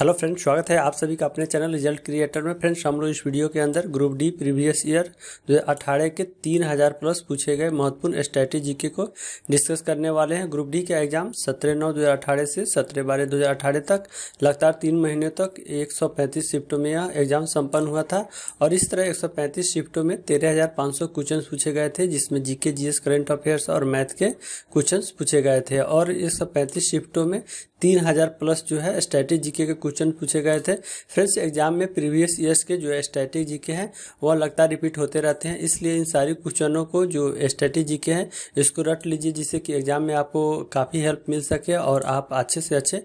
Hello friends स्वागत है आप सभी का अपने चैनल रिजल्ट क्रिएटर में फ्रेंड्स हम लोग इस वीडियो के अंदर ग्रुप डी प्रीवियस ईयर दो हज़ार के तीन हज़ार प्लस पूछे गए महत्वपूर्ण स्ट्रैटेजी के को डिस्कस करने वाले हैं ग्रुप डी का एग्जाम सत्रह नौ दो हज़ार अठारह से सत्रह बारह दो हज़ार अठारह तक लगातार तीन महीने तक एक सौ पैंतीस शिफ्टों में यह एग्जाम सम्पन्न हुआ था और इस तरह एक सौ पैंतीस शिफ्टों में तेरह हज़ार पाँच सौ क्वेश्चन पूछे गए थे जिसमें G K G S current affairs और मैथ के क्वेश्चन पूछे गए थे और एक सौ पैंतीस शिफ्टों में तीन हज़ार प्लस जो है स्टैटिक जीके के क्वेश्चन पूछे गए थे फ्रेंड्स एग्जाम में प्रीवियस ईयर्स के जो स्टैटिक जीके हैं वह लगातार रिपीट होते रहते हैं इसलिए इन सारी क्वेश्चनों को जो स्टैटिक जीके हैं इसको रट लीजिए जिससे कि एग्जाम में आपको काफ़ी हेल्प मिल सके और आप अच्छे से अच्छे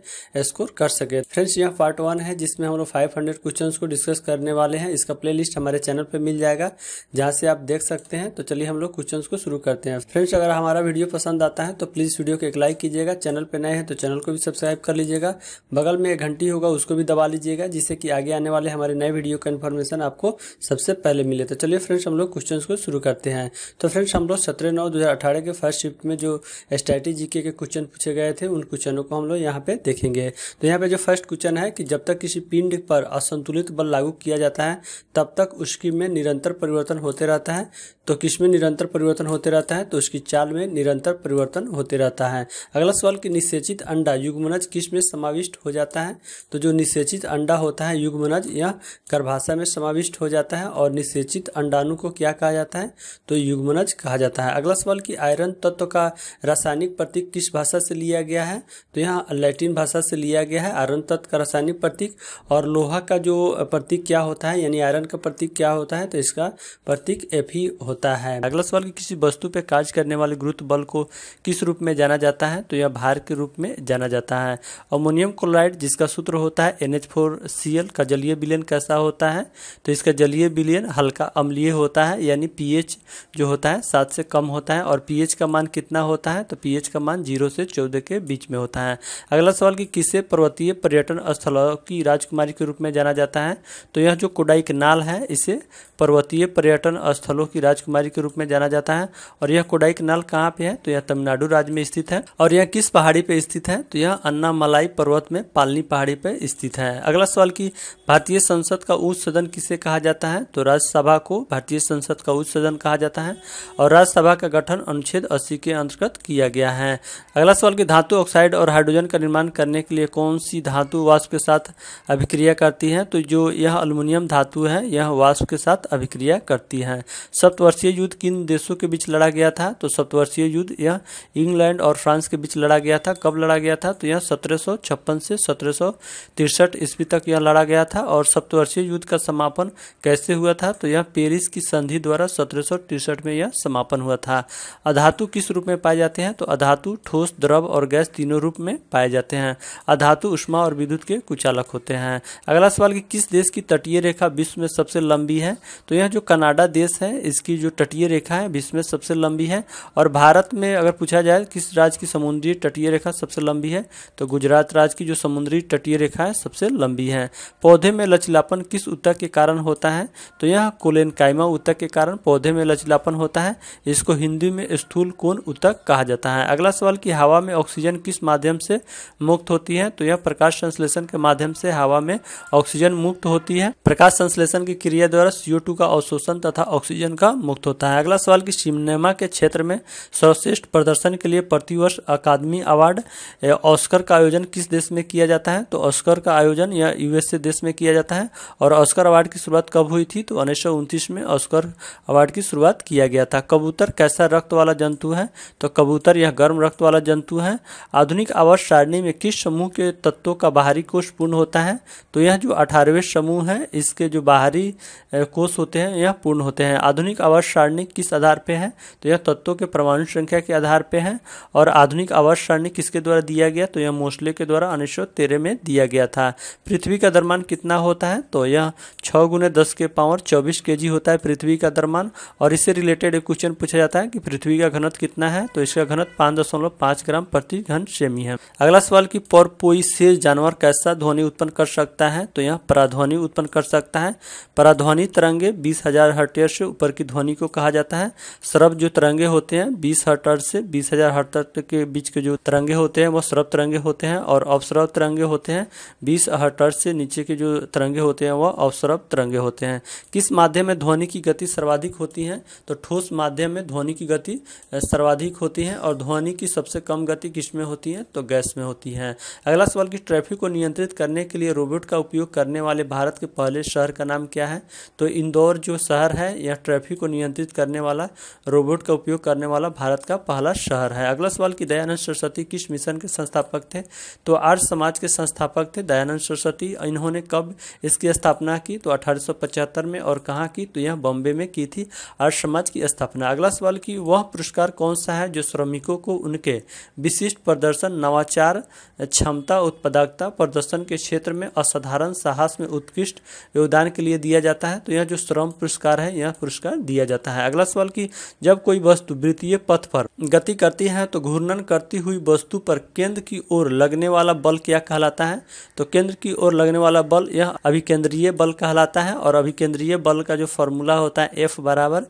स्कोर कर सके फ्रेंड्स यह पार्ट वन है जिसमें हम लोग फाइव हंड्रेड क्वेश्चन को डिस्कस करने वाले हैं इसका प्ले लिस्ट हमारे चैनल पर मिल जाएगा जहाँ से आप देख सकते हैं तो चलिए हम लोग क्वेश्चन को शुरू करते हैं फ्रेंड्स अगर हमारा वीडियो पसंद आता है तो प्लीज़ वीडियो को एक लाइक कीजिएगा चैनल पर नए हैं तो चैनल को भी सब्सक्राइब सब्सक्राइब कर लीजिएगा बगल में एक घंटी होगा उसको भी दबा लीजिएगा जिससे कि आगे आने वाले हमारे नए वीडियो का इन्फॉर्मेशन आपको सबसे पहले मिले तो चलिए फ्रेंड्स हम लोग क्वेश्चन को शुरू करते हैं तो फ्रेंड्स हम लोग सत्रह नौ दो के फर्स्ट शिफ्ट में जो स्ट्रैटी स्ट्रैटेजी के क्वेश्चन पूछे गए थे उन क्वेश्चनों को हम लोग यहाँ पे देखेंगे तो यहाँ पे जो फर्स्ट क्वेश्चन है कि जब तक किसी पिंड पर असंतुलित बल लागू किया जाता है तब तक उसकी में निरंतर परिवर्तन होते रहता है तो किस में निरंतर परिवर्तन होते रहता है तो उसकी चाल में निरंतर परिवर्तन होते रहता है अगला सवाल कि निषेचित अंडा युग्मनज किस में समाविष्ट हो जाता है तो जो निषेचित अंडा होता है युग्मनज यह गर्भाशय में समाविष्ट हो जाता है और निषेचित अंडाणु को क्या कहा जाता है तो युग्मनज कहा जाता है अगला सवाल कि आयरन तत्व का रासायनिक प्रतीक किस भाषा से लिया गया है तो यहाँ लैटिन भाषा से लिया गया है आयरन तत्व का रासायनिक प्रतीक और लोहा का जो प्रतीक क्या होता है यानी आयरन का प्रतीक क्या होता है तो इसका प्रतीक एफ ही होता है अगला सवाल कि किसी वस्तु पर कार्य करने वाले गुरुत्व बल को किस रूप में जाना जाता है तो यह भार के रूप में जाना जाता है अमोनियम क्लोराइड जिसका सूत्र होता है एन का जलीय विलयन कैसा होता है तो इसका जलीय विलयन हल्का अम्लीय होता है यानी पीएच जो होता है सात से कम होता है और पीएच का मान कितना होता है तो पीएच का मान जीरो से चौदह के बीच में होता है अगला सवाल कि किसे पर्वतीय पर्यटन स्थलों की राजकुमारी के रूप में जाना जाता है तो यह जो कुडाई कोडाइकनाल है इसे पर्वतीय पर्यटन स्थलों की राज राजकुमारी के रूप में जाना जाता है और यह कोडाई कनाल कहाँ पे है तो यह तमिलनाडु राज्य में स्थित है और यह किस पहाड़ी पे स्थित है तो यह अन्नामलाई पर्वत में पालनी पहाड़ी पे स्थित है अगला सवाल की भारतीय संसद का उच्च सदन किसे कहा जाता है तो राज्यसभा को भारतीय संसद का उच्च सदन कहा जाता है और राज्यसभा का गठन अनुच्छेद अस्सी के अंतर्गत किया गया है अगला सवाल की धातु ऑक्साइड और हाइड्रोजन का निर्माण करने के लिए कौन सी धातु वाष्प के साथ अभिक्रिया करती है तो जो यह अल्मोनियम धातु है यह वाष्प के साथ अभिक्रिया करती है सप्तर सप्तवर्षीय युद्ध किन देशों के बीच लड़ा गया था तो सप्तवर्षीय युद्ध यह इंग्लैंड और फ्रांस के बीच लड़ा गया था कब लड़ा गया था तो यह सत्रह से सत्रह ईस्वी तक यह लड़ा गया था और सप्तवर्षीय युद्ध का समापन कैसे हुआ था तो यह पेरिस की संधि द्वारा सत्रह में यह समापन हुआ था अधातु किस रूप में पाए जाते हैं तो अधातु ठोस द्रव और गैस तीनों रूप में पाए जाते हैं अधातु उष्मा और विद्युत के कुचालक होते हैं अगला सवाल कि किस देश की तटीय रेखा विश्व में सबसे लंबी है तो यह जो कनाडा देश है इसकी जो तटीय रेखा है विश्व में सबसे लंबी है और भारत में अगर पूछा जाए किस राज्य की समुद्री तटीय रेखा सबसे लंबी है तो गुजरात राज्य की जो समुद्री तटीय रेखा है सबसे लंबी है पौधे में लचीलापन किस उत्तक के कारण होता है तो यह कोलेन कायमा उत्तक के कारण पौधे में लचीलापन होता है इसको हिंदी में स्थूल कोण उत्तक कहा जाता है अगला सवाल कि हवा में ऑक्सीजन किस माध्यम से मुक्त होती है तो यह प्रकाश संश्लेषण के माध्यम से हवा में ऑक्सीजन मुक्त होती है प्रकाश संश्लेषण की क्रिया द्वारा सीओ का अवशोषण तथा ऑक्सीजन का मुक्त मुक्त होता है अगला सवाल कि सिनेमा के क्षेत्र में सर्वश्रेष्ठ प्रदर्शन के लिए प्रतिवर्ष अकादमी अवार्ड ऑस्कर का आयोजन किस देश में किया जाता है तो ऑस्कर का आयोजन या यूएसए देश में किया जाता है और ऑस्कर अवार्ड की शुरुआत कब हुई थी तो उन्नीस में ऑस्कर अवार्ड की शुरुआत किया गया था कबूतर कैसा रक्त वाला जंतु है तो कबूतर यह गर्म रक्त वाला जंतु है आधुनिक आवास सारणी में किस समूह के तत्वों का बाहरी कोष पूर्ण होता है तो यह जो अठारहवें समूह है इसके जो बाहरी कोष होते हैं यह पूर्ण होते हैं आधुनिक आवास आवर्त सारणी किस आधार पे है तो यह तत्वों के परमाणु संख्या के आधार पे है और आधुनिक आवर्त सारणी किसके द्वारा दिया गया तो यह मोसले के द्वारा उन्नीस तेरह में दिया गया था पृथ्वी का दरमान कितना होता है तो यह छः गुने दस के पावर चौबीस के होता है पृथ्वी का दरमान और इससे रिलेटेड एक क्वेश्चन पूछा जाता है कि पृथ्वी का घनत्व कितना है तो इसका घनत्व पाँच दशमलव पाँच ग्राम प्रति घन सेमी है अगला सवाल कि परपोई से जानवर कैसा ध्वनि उत्पन्न कर सकता है तो यह पराध्वनि उत्पन्न कर सकता है पराध्वनि तरंगे बीस हजार हर्टियर से ऊपर की ध्वनि ध्वनि को कहा जाता है सरब जो तरंगे होते हैं बीस हर्टर से बीस हजार हर्टर के बीच के जो तरंगे होते हैं वो सरब तरंगे होते हैं और अवसरब तरंगे होते हैं बीस हर्टर से नीचे के जो तरंगे होते हैं वह अवसरब तरंगे होते हैं किस माध्यम में ध्वनि की गति सर्वाधिक होती है तो ठोस माध्यम में ध्वनि की गति सर्वाधिक होती है और ध्वनि की सबसे कम गति किस में होती है तो गैस में होती है अगला सवाल की ट्रैफिक को नियंत्रित करने के लिए रोबोट का उपयोग करने वाले भारत के पहले शहर का नाम क्या है तो इंदौर जो शहर है यह ट्रैफिक को नियंत्रित करने वाला रोबोट का उपयोग करने वाला भारत का पहला शहर है अगला सवाल कि दयानंद सरस्वती किस मिशन के संस्थापक थे तो आर्य समाज के संस्थापक थे दयानंद सरस्वती इन्होंने कब इसकी स्थापना की तो अठारह में और कहाँ की तो यह बॉम्बे में की थी आर्य समाज की स्थापना अगला सवाल की वह पुरस्कार कौन सा है जो श्रमिकों को उनके विशिष्ट प्रदर्शन नवाचार क्षमता उत्पादकता प्रदर्शन के क्षेत्र में असाधारण साहस में उत्कृष्ट योगदान के लिए दिया जाता है तो यह जो श्रम पुरस्कार है यह पुरस्कार दिया दिया जाता है अगला सवाल की जब कोई वस्तु वृत्तीय पथ पर गति करती है तो घूर्णन करती हुई वस्तु पर केंद्र की ओर लगने वाला बल क्या कहलाता है तो केंद्र की ओर लगने वाला बल यह अभिकेंद्रीय बल कहलाता है और अभिकेंद्रीय बल का जो फॉर्मूला होता है एफ बराबर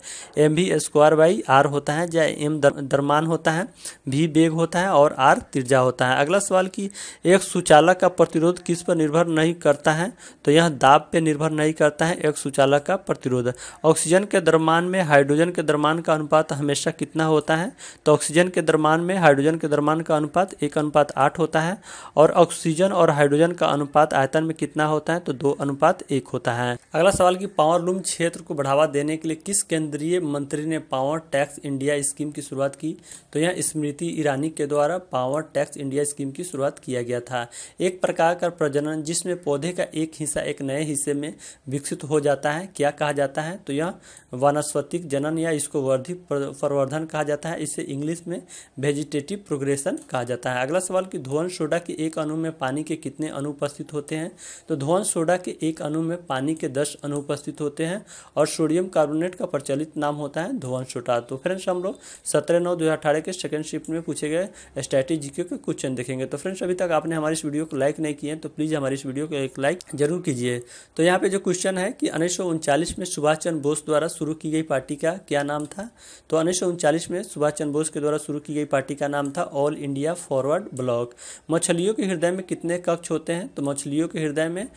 M we square by R होता है या एम दरमान होता है भी बेग होता है और आर तिरजा होता है अगला सवाल की एक सुचालक का प्रतिरोध किस पर निर्भर नहीं करता है तो यह दाब पर निर्भर नहीं करता है एक सुचालक का प्रतिरोध ऑक्सीजन के दरमान द्रव्यमान में हाइड्रोजन के द्रव्यमान का अनुपात हमेशा कितना होता है तो ऑक्सीजन के द्रव्यमान में हाइड्रोजन के द्रव्यमान का अनुपात एक अनुपात आठ होता है और ऑक्सीजन और हाइड्रोजन का अनुपात आयतन में कितना होता है तो दो अनुपात एक होता है अगला सवाल की पावर लूम क्षेत्र को बढ़ावा देने के लिए किस केंद्रीय मंत्री ने पावर टैक्स इंडिया स्कीम की शुरुआत की तो यह स्मृति ईरानी के द्वारा पावर टैक्स इंडिया स्कीम की शुरुआत किया गया था एक प्रकार का प्रजनन जिसमें पौधे का एक हिस्सा एक नए हिस्से में विकसित हो जाता है क्या कहा जाता है तो यह वनस्पति वानस्पतिक जनन या इसको वर्धित प्रवर्धन कहा जाता है इसे इंग्लिश में वेजिटेटिव प्रोग्रेशन कहा जाता है अगला सवाल कि ध्वन सोडा के एक अणु में पानी के कितने अनुपस्थित होते हैं तो धोवन सोडा के एक अणु में पानी के दस अनुपस्थित होते हैं और सोडियम कार्बोनेट का प्रचलित नाम होता है ध्वन सोडा तो फ्रेंड्स हम लोग सत्रह नौ दो के सेकेंड शिफ्ट में पूछे गए स्ट्रैटेजी के क्वेश्चन देखेंगे तो फ्रेंड्स अभी तक आपने हमारी इस वीडियो को लाइक नहीं किए तो प्लीज़ हमारी इस वीडियो को एक लाइक जरूर कीजिए तो यहाँ पे जो क्वेश्चन है कि उन्नीस में सुभाष चंद्र बोस द्वारा शुरू की गई गई पार्टी का क्या नाम था तो उन्नीस में सुभाष चंद्र बोस के द्वारा शुरू की गई पार्टी का नाम था ऑल इंडिया फॉरवर्ड ब्लॉक मछलियों के हृदय में कितने कक्ष होते हैं तो मछलियों के हृदय में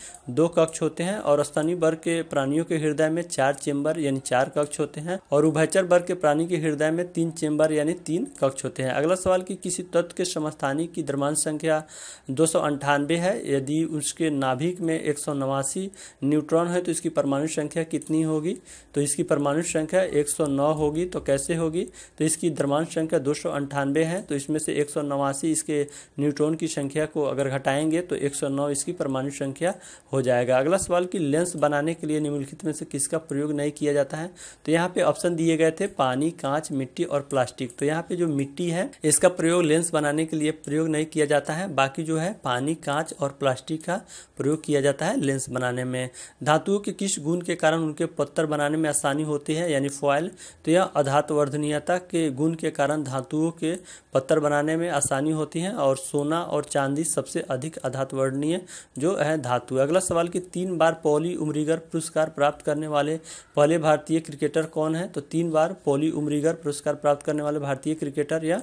दो कक्ष होते हैं और स्तनी वर्ग के प्राणियों के हृदय में चार चेंबर यानी चार कक्ष होते हैं और उभयचर वर्ग के प्राणी के हृदय में तीन चेंबर यानी तीन कक्ष होते हैं अगला सवाल की किसी तत्व के समस्थानी की द्रमान संख्या दो है यदि उसके नाभिक में एक न्यूट्रॉन है तो इसकी परमाणु संख्या कितनी होगी तो इसकी परमाणु संख्या 109 होगी तो कैसे होगी तो इसकी द्रमान संख्या दो है तो इसमें से एक इसके न्यूट्रॉन की संख्या को अगर घटाएंगे तो 109 इसकी परमाणु संख्या हो जाएगा अगला सवाल कि लेंस बनाने के लिए निम्नलिखित में से किसका प्रयोग नहीं किया जाता है तो यहाँ पे ऑप्शन दिए गए थे पानी कांच मिट्टी और प्लास्टिक तो यहाँ पे जो मिट्टी है इसका प्रयोग लेंस बनाने के लिए प्रयोग नहीं किया जाता है बाकी जो है पानी कांच और प्लास्टिक का प्रयोग किया जाता है लेंस बनाने में धातुओं के किस गुण के कारण उनके पत्थर बनाने में आसानी होती है है यानी फॉयल तो यह अधातुवर्धनीयता के गुण के कारण धातुओं के पत्थर बनाने में आसानी होती है और सोना और चांदी सबसे अधिक अधातुवर्णीय जो है धातु अगला सवाल कि तीन बार पॉली उमरीगर पुरस्कार प्राप्त करने वाले पहले भारतीय क्रिकेटर कौन है तो तीन बार पॉली उमरीगर पुरस्कार प्राप्त करने वाले भारतीय क्रिकेटर या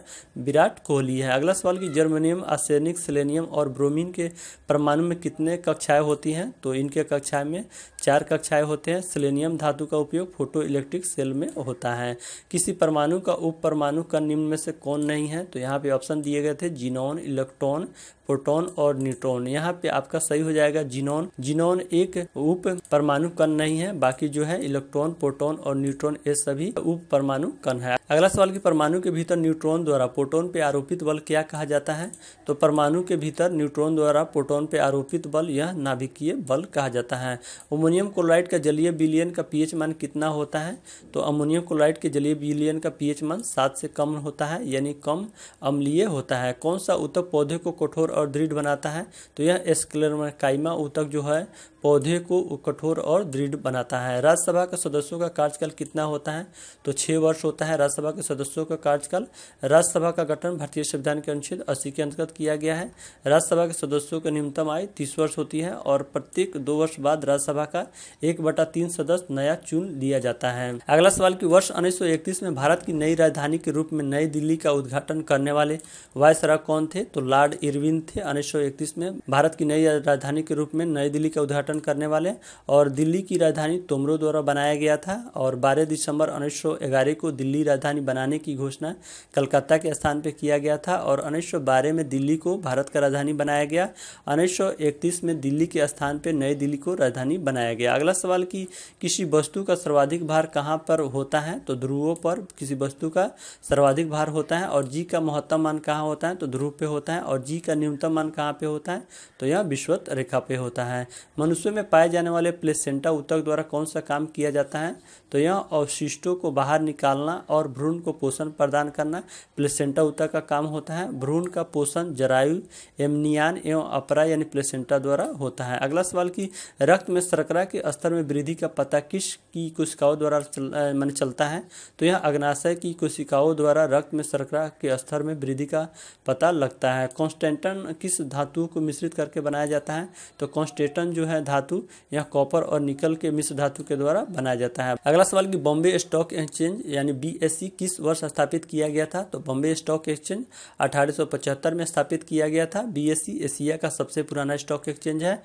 विराट कोहली है अगला सवाल कि जर्मनियम आर्सेनिक सेलेनियम और ब्रोमिन के परमाणु में कितने कक्षाएं होती हैं तो इनके कक्षाएं में चार कक्षाएं होते हैं सिलेनियम धातु का उपयोग फोटो इलेक्ट्रिक सेल में होता है किसी परमाणु का उप परमाणु का निम्न में से कौन नहीं है तो यहाँ पे ऑप्शन दिए गए थे जीनोन इलेक्ट्रॉन प्रोटॉन और न्यूट्रॉन यहाँ पे आपका सही हो जाएगा जिनोन जिनोन एक उप परमाणु कण नहीं है बाकी जो है इलेक्ट्रॉन प्रोटोन और न्यूट्रॉन ये सभी उप परमाणु कण है अगला सवाल की परमाणु के भीतर न्यूट्रॉन द्वारा प्रोटोन पे आरोपित बल क्या कहा जाता है तो परमाणु के भीतर न्यूट्रॉन द्वारा प्रोटोन पे आरोपित बल यह नाभिकीय बल कहा जाता है अमोनियम क्लोराइड का जलीय विलियन का पीएच मान कितना होता है तो अमोनियम क्लोराइड के जलीय विलियन का पीएच मान सात से कम होता है यानी कम अम्लीय होता है कौन सा उत्तर पौधे को कठोर और दृढ़ बनाता है तो यह एस्क्लेरमकाइमा ऊतक जो है पौधे को कठोर और दृढ़ बनाता है राज्यसभा के सदस्यों का कार्यकाल कितना होता है तो छः वर्ष होता है राज्यसभा के सदस्यों का कार्यकाल राज्यसभा का गठन भारतीय संविधान के अनुच्छेद अस्सी के अंतर्गत किया गया है राज्यसभा के सदस्यों की न्यूनतम आय तीस वर्ष होती है और प्रत्येक दो वर्ष बाद राज्यसभा का एक बटा सदस्य नया चुन लिया जाता है अगला सवाल की वर्ष उन्नीस में भारत की नई राजधानी के रूप में नई दिल्ली का उद्घाटन करने वाले वायसराय कौन थे तो लॉर्ड इरविन थे उन्नीस में भारत की नई राजधानी के रूप में नई दिल्ली का उद्घाटन करने वाले और दिल्ली की राजधानी तोमरों द्वारा बनाया गया था और 12 दिसंबर उन्नीस को दिल्ली राजधानी बनाने की घोषणा कलकत्ता के स्थान पर किया गया था और उन्नीस में दिल्ली को भारत का राजधानी बनाया गया उन्नीस में दिल्ली के स्थान पर नई दिल्ली को राजधानी बनाया गया अगला सवाल कि किसी वस्तु का सर्वाधिक भार कहाँ पर होता है तो ध्रुवों पर किसी वस्तु का सर्वाधिक भार होता है और जी का महत्तम मान कहाँ होता है तो ध्रुव पे होता है और जी का न्यूनतम न्यूनतम मान कहाँ पे होता है तो यह विश्वत रेखा पे होता है मनुष्य में पाए जाने वाले प्लेसेंटा उत्तक द्वारा कौन सा काम किया जाता है तो यह अवशिष्टों को बाहर निकालना और भ्रूण को पोषण प्रदान करना प्लेसेंटा उता का काम होता है भ्रूण का पोषण जरायु एमनियान एवं अपरा यानी प्लेसेंटा द्वारा होता है अगला सवाल कि रक्त में शर्करा के स्तर में वृद्धि का पता किस की कोशिकाओं द्वारा चल, मान चलता है तो यह अग्नाशय की कोशिकाओं द्वारा रक्त में शर्करा के स्तर में वृद्धि का पता लगता है कॉन्स्टेंटन किस धातु को मिश्रित करके बनाया जाता है तो कॉन्स्टेटन जो है धातु यह कॉपर और निकल के मिश्र धातु के द्वारा बनाया जाता है अगला सवाल कि बॉम्बे स्टॉक एक्सचेंज यानी बीएससी e, किस वर्ष स्थापित किया गया था तो बॉम्बे स्टॉक एक्सचेंज 1875 में स्थापित किया गया था बीएससी e, एशिया का सबसे पुराना स्टॉक एक्सचेंज है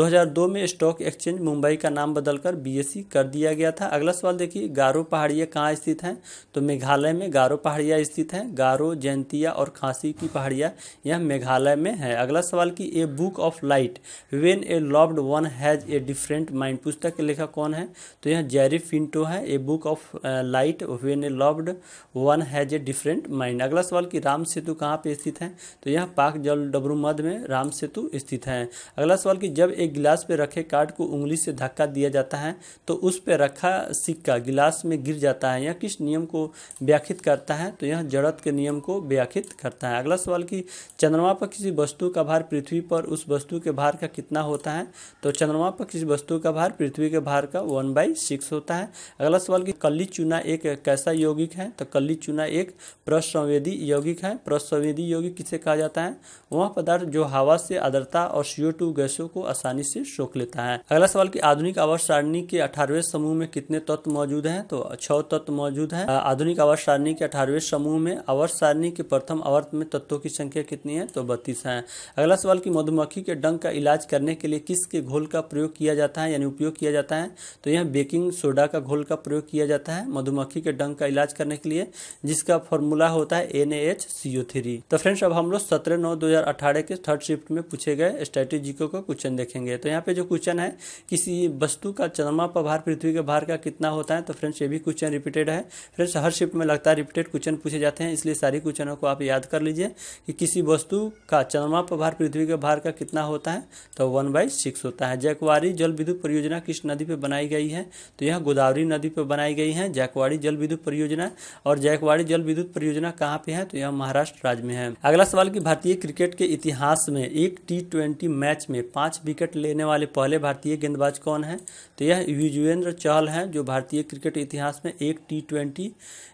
2002 में स्टॉक एक्सचेंज मुंबई का नाम बदलकर बीएससी e कर दिया गया था अगला सवाल देखिए गारो पहाड़िया कहाँ स्थित हैं तो मेघालय में गारो पहाड़िया स्थित हैं गारो जयंतिया और खांसी की पहाड़िया यह मेघालय में है अगला सवाल कि a book of light when a loved one has a different mind पुस्तक के लेखक कौन है तो यह जैरी फिन टू है a book of light when a loved one has a different mind अगला सवाल कि राम सेतु कहाँ पे स्थित है तो यह पाक जल डबरू मध्य में राम सेतु स्थित है अगला सवाल कि जब एक गिलास पे रखे कार्ड को उंगली से धक्का दिया जाता है तो उस पर रखा सिक्का गिलास में गिर जाता है यह किस नियम को व्याख्यित करता है तो यह जड़त के नियम को व्याख्यित करता है अगला सवाल कि चंद्रमा पर किसी वस्तु का भार पृथ्वी पर उस वस्तु के भार का कितना होता है तो चंद्रमा पर किसी वस्तु का भार पृथ्वी के भार का वन बाई सिक्स होता है अगला सवाल कि कल्ली चूना एक कैसा यौगिक है तो कल्ली चूना एक प्रसंवेदी यौगिक है प्रसंवेदी यौगिक किसे कहा जाता है वह पदार्थ जो हवा से आदरता और सीओ गैसों को आसानी से सोख लेता है अगला सवाल की आधुनिक आवास सारणी के अठारहवें समूह में कितने तत्व मौजूद है तो छह तत्व मौजूद है आधुनिक आवास सारणी के अठारहवें समूह में आवास सारणी के प्रथम अवर्त में तत्वों की संख्या कितनी है तो बत्तीस है अगला सवाल की मधुमक्खी के डंग का इलाज करने के लिए किसके घोल का प्रयोग किया जाता है यानी उपयोग किया जाता है तो यह बेकिंग सोडा का घोल का प्रयोग किया जाता है मधुमक्खी के डंग का इलाज करने के लिए जिसका फॉर्मूला होता है एन एच सी थ्री तो फ्रेंड्स अब हम लोग सत्रह नौ दो हजार अठारह के थर्ड शिफ्ट में पूछे गए स्ट्रेटेजिको का क्वेश्चन देखेंगे तो यहाँ पे जो क्वेश्चन है किसी वस्तु का चंद्रमा पर भार पृथ्वी के भार का कितना होता है तो फ्रेंड्स ये भी क्वेश्चन रिपीटेड है फ्रेंड्स हर शिफ्ट में लगता है रिपीटेड क्वेश्चन पूछे जाते हैं इसलिए सारी क्वेश्चनों को आप याद कर लीजिए कि किसी वस्तु का चंद्रमा पर भार पृथ्वी के भार का कितना होता है तो वन बाई सिक्स होता है जैकवारी जल विद्युत परियोजना किस नदी पर बनाई गई है तो यह गोदावरी गोदावरी नदी पर बनाई गई है जैकवाड़ी जल विद्युत परियोजना और जैकवाड़ी जल विद्युत परियोजना कहाँ पे है तो यह महाराष्ट्र राज्य में है अगला सवाल की भारतीय क्रिकेट के इतिहास में एक टी ट्वेंटी मैच में पांच विकेट लेने वाले पहले भारतीय गेंदबाज कौन है तो यह युजवेंद्र चहल है जो भारतीय क्रिकेट इतिहास में एक टी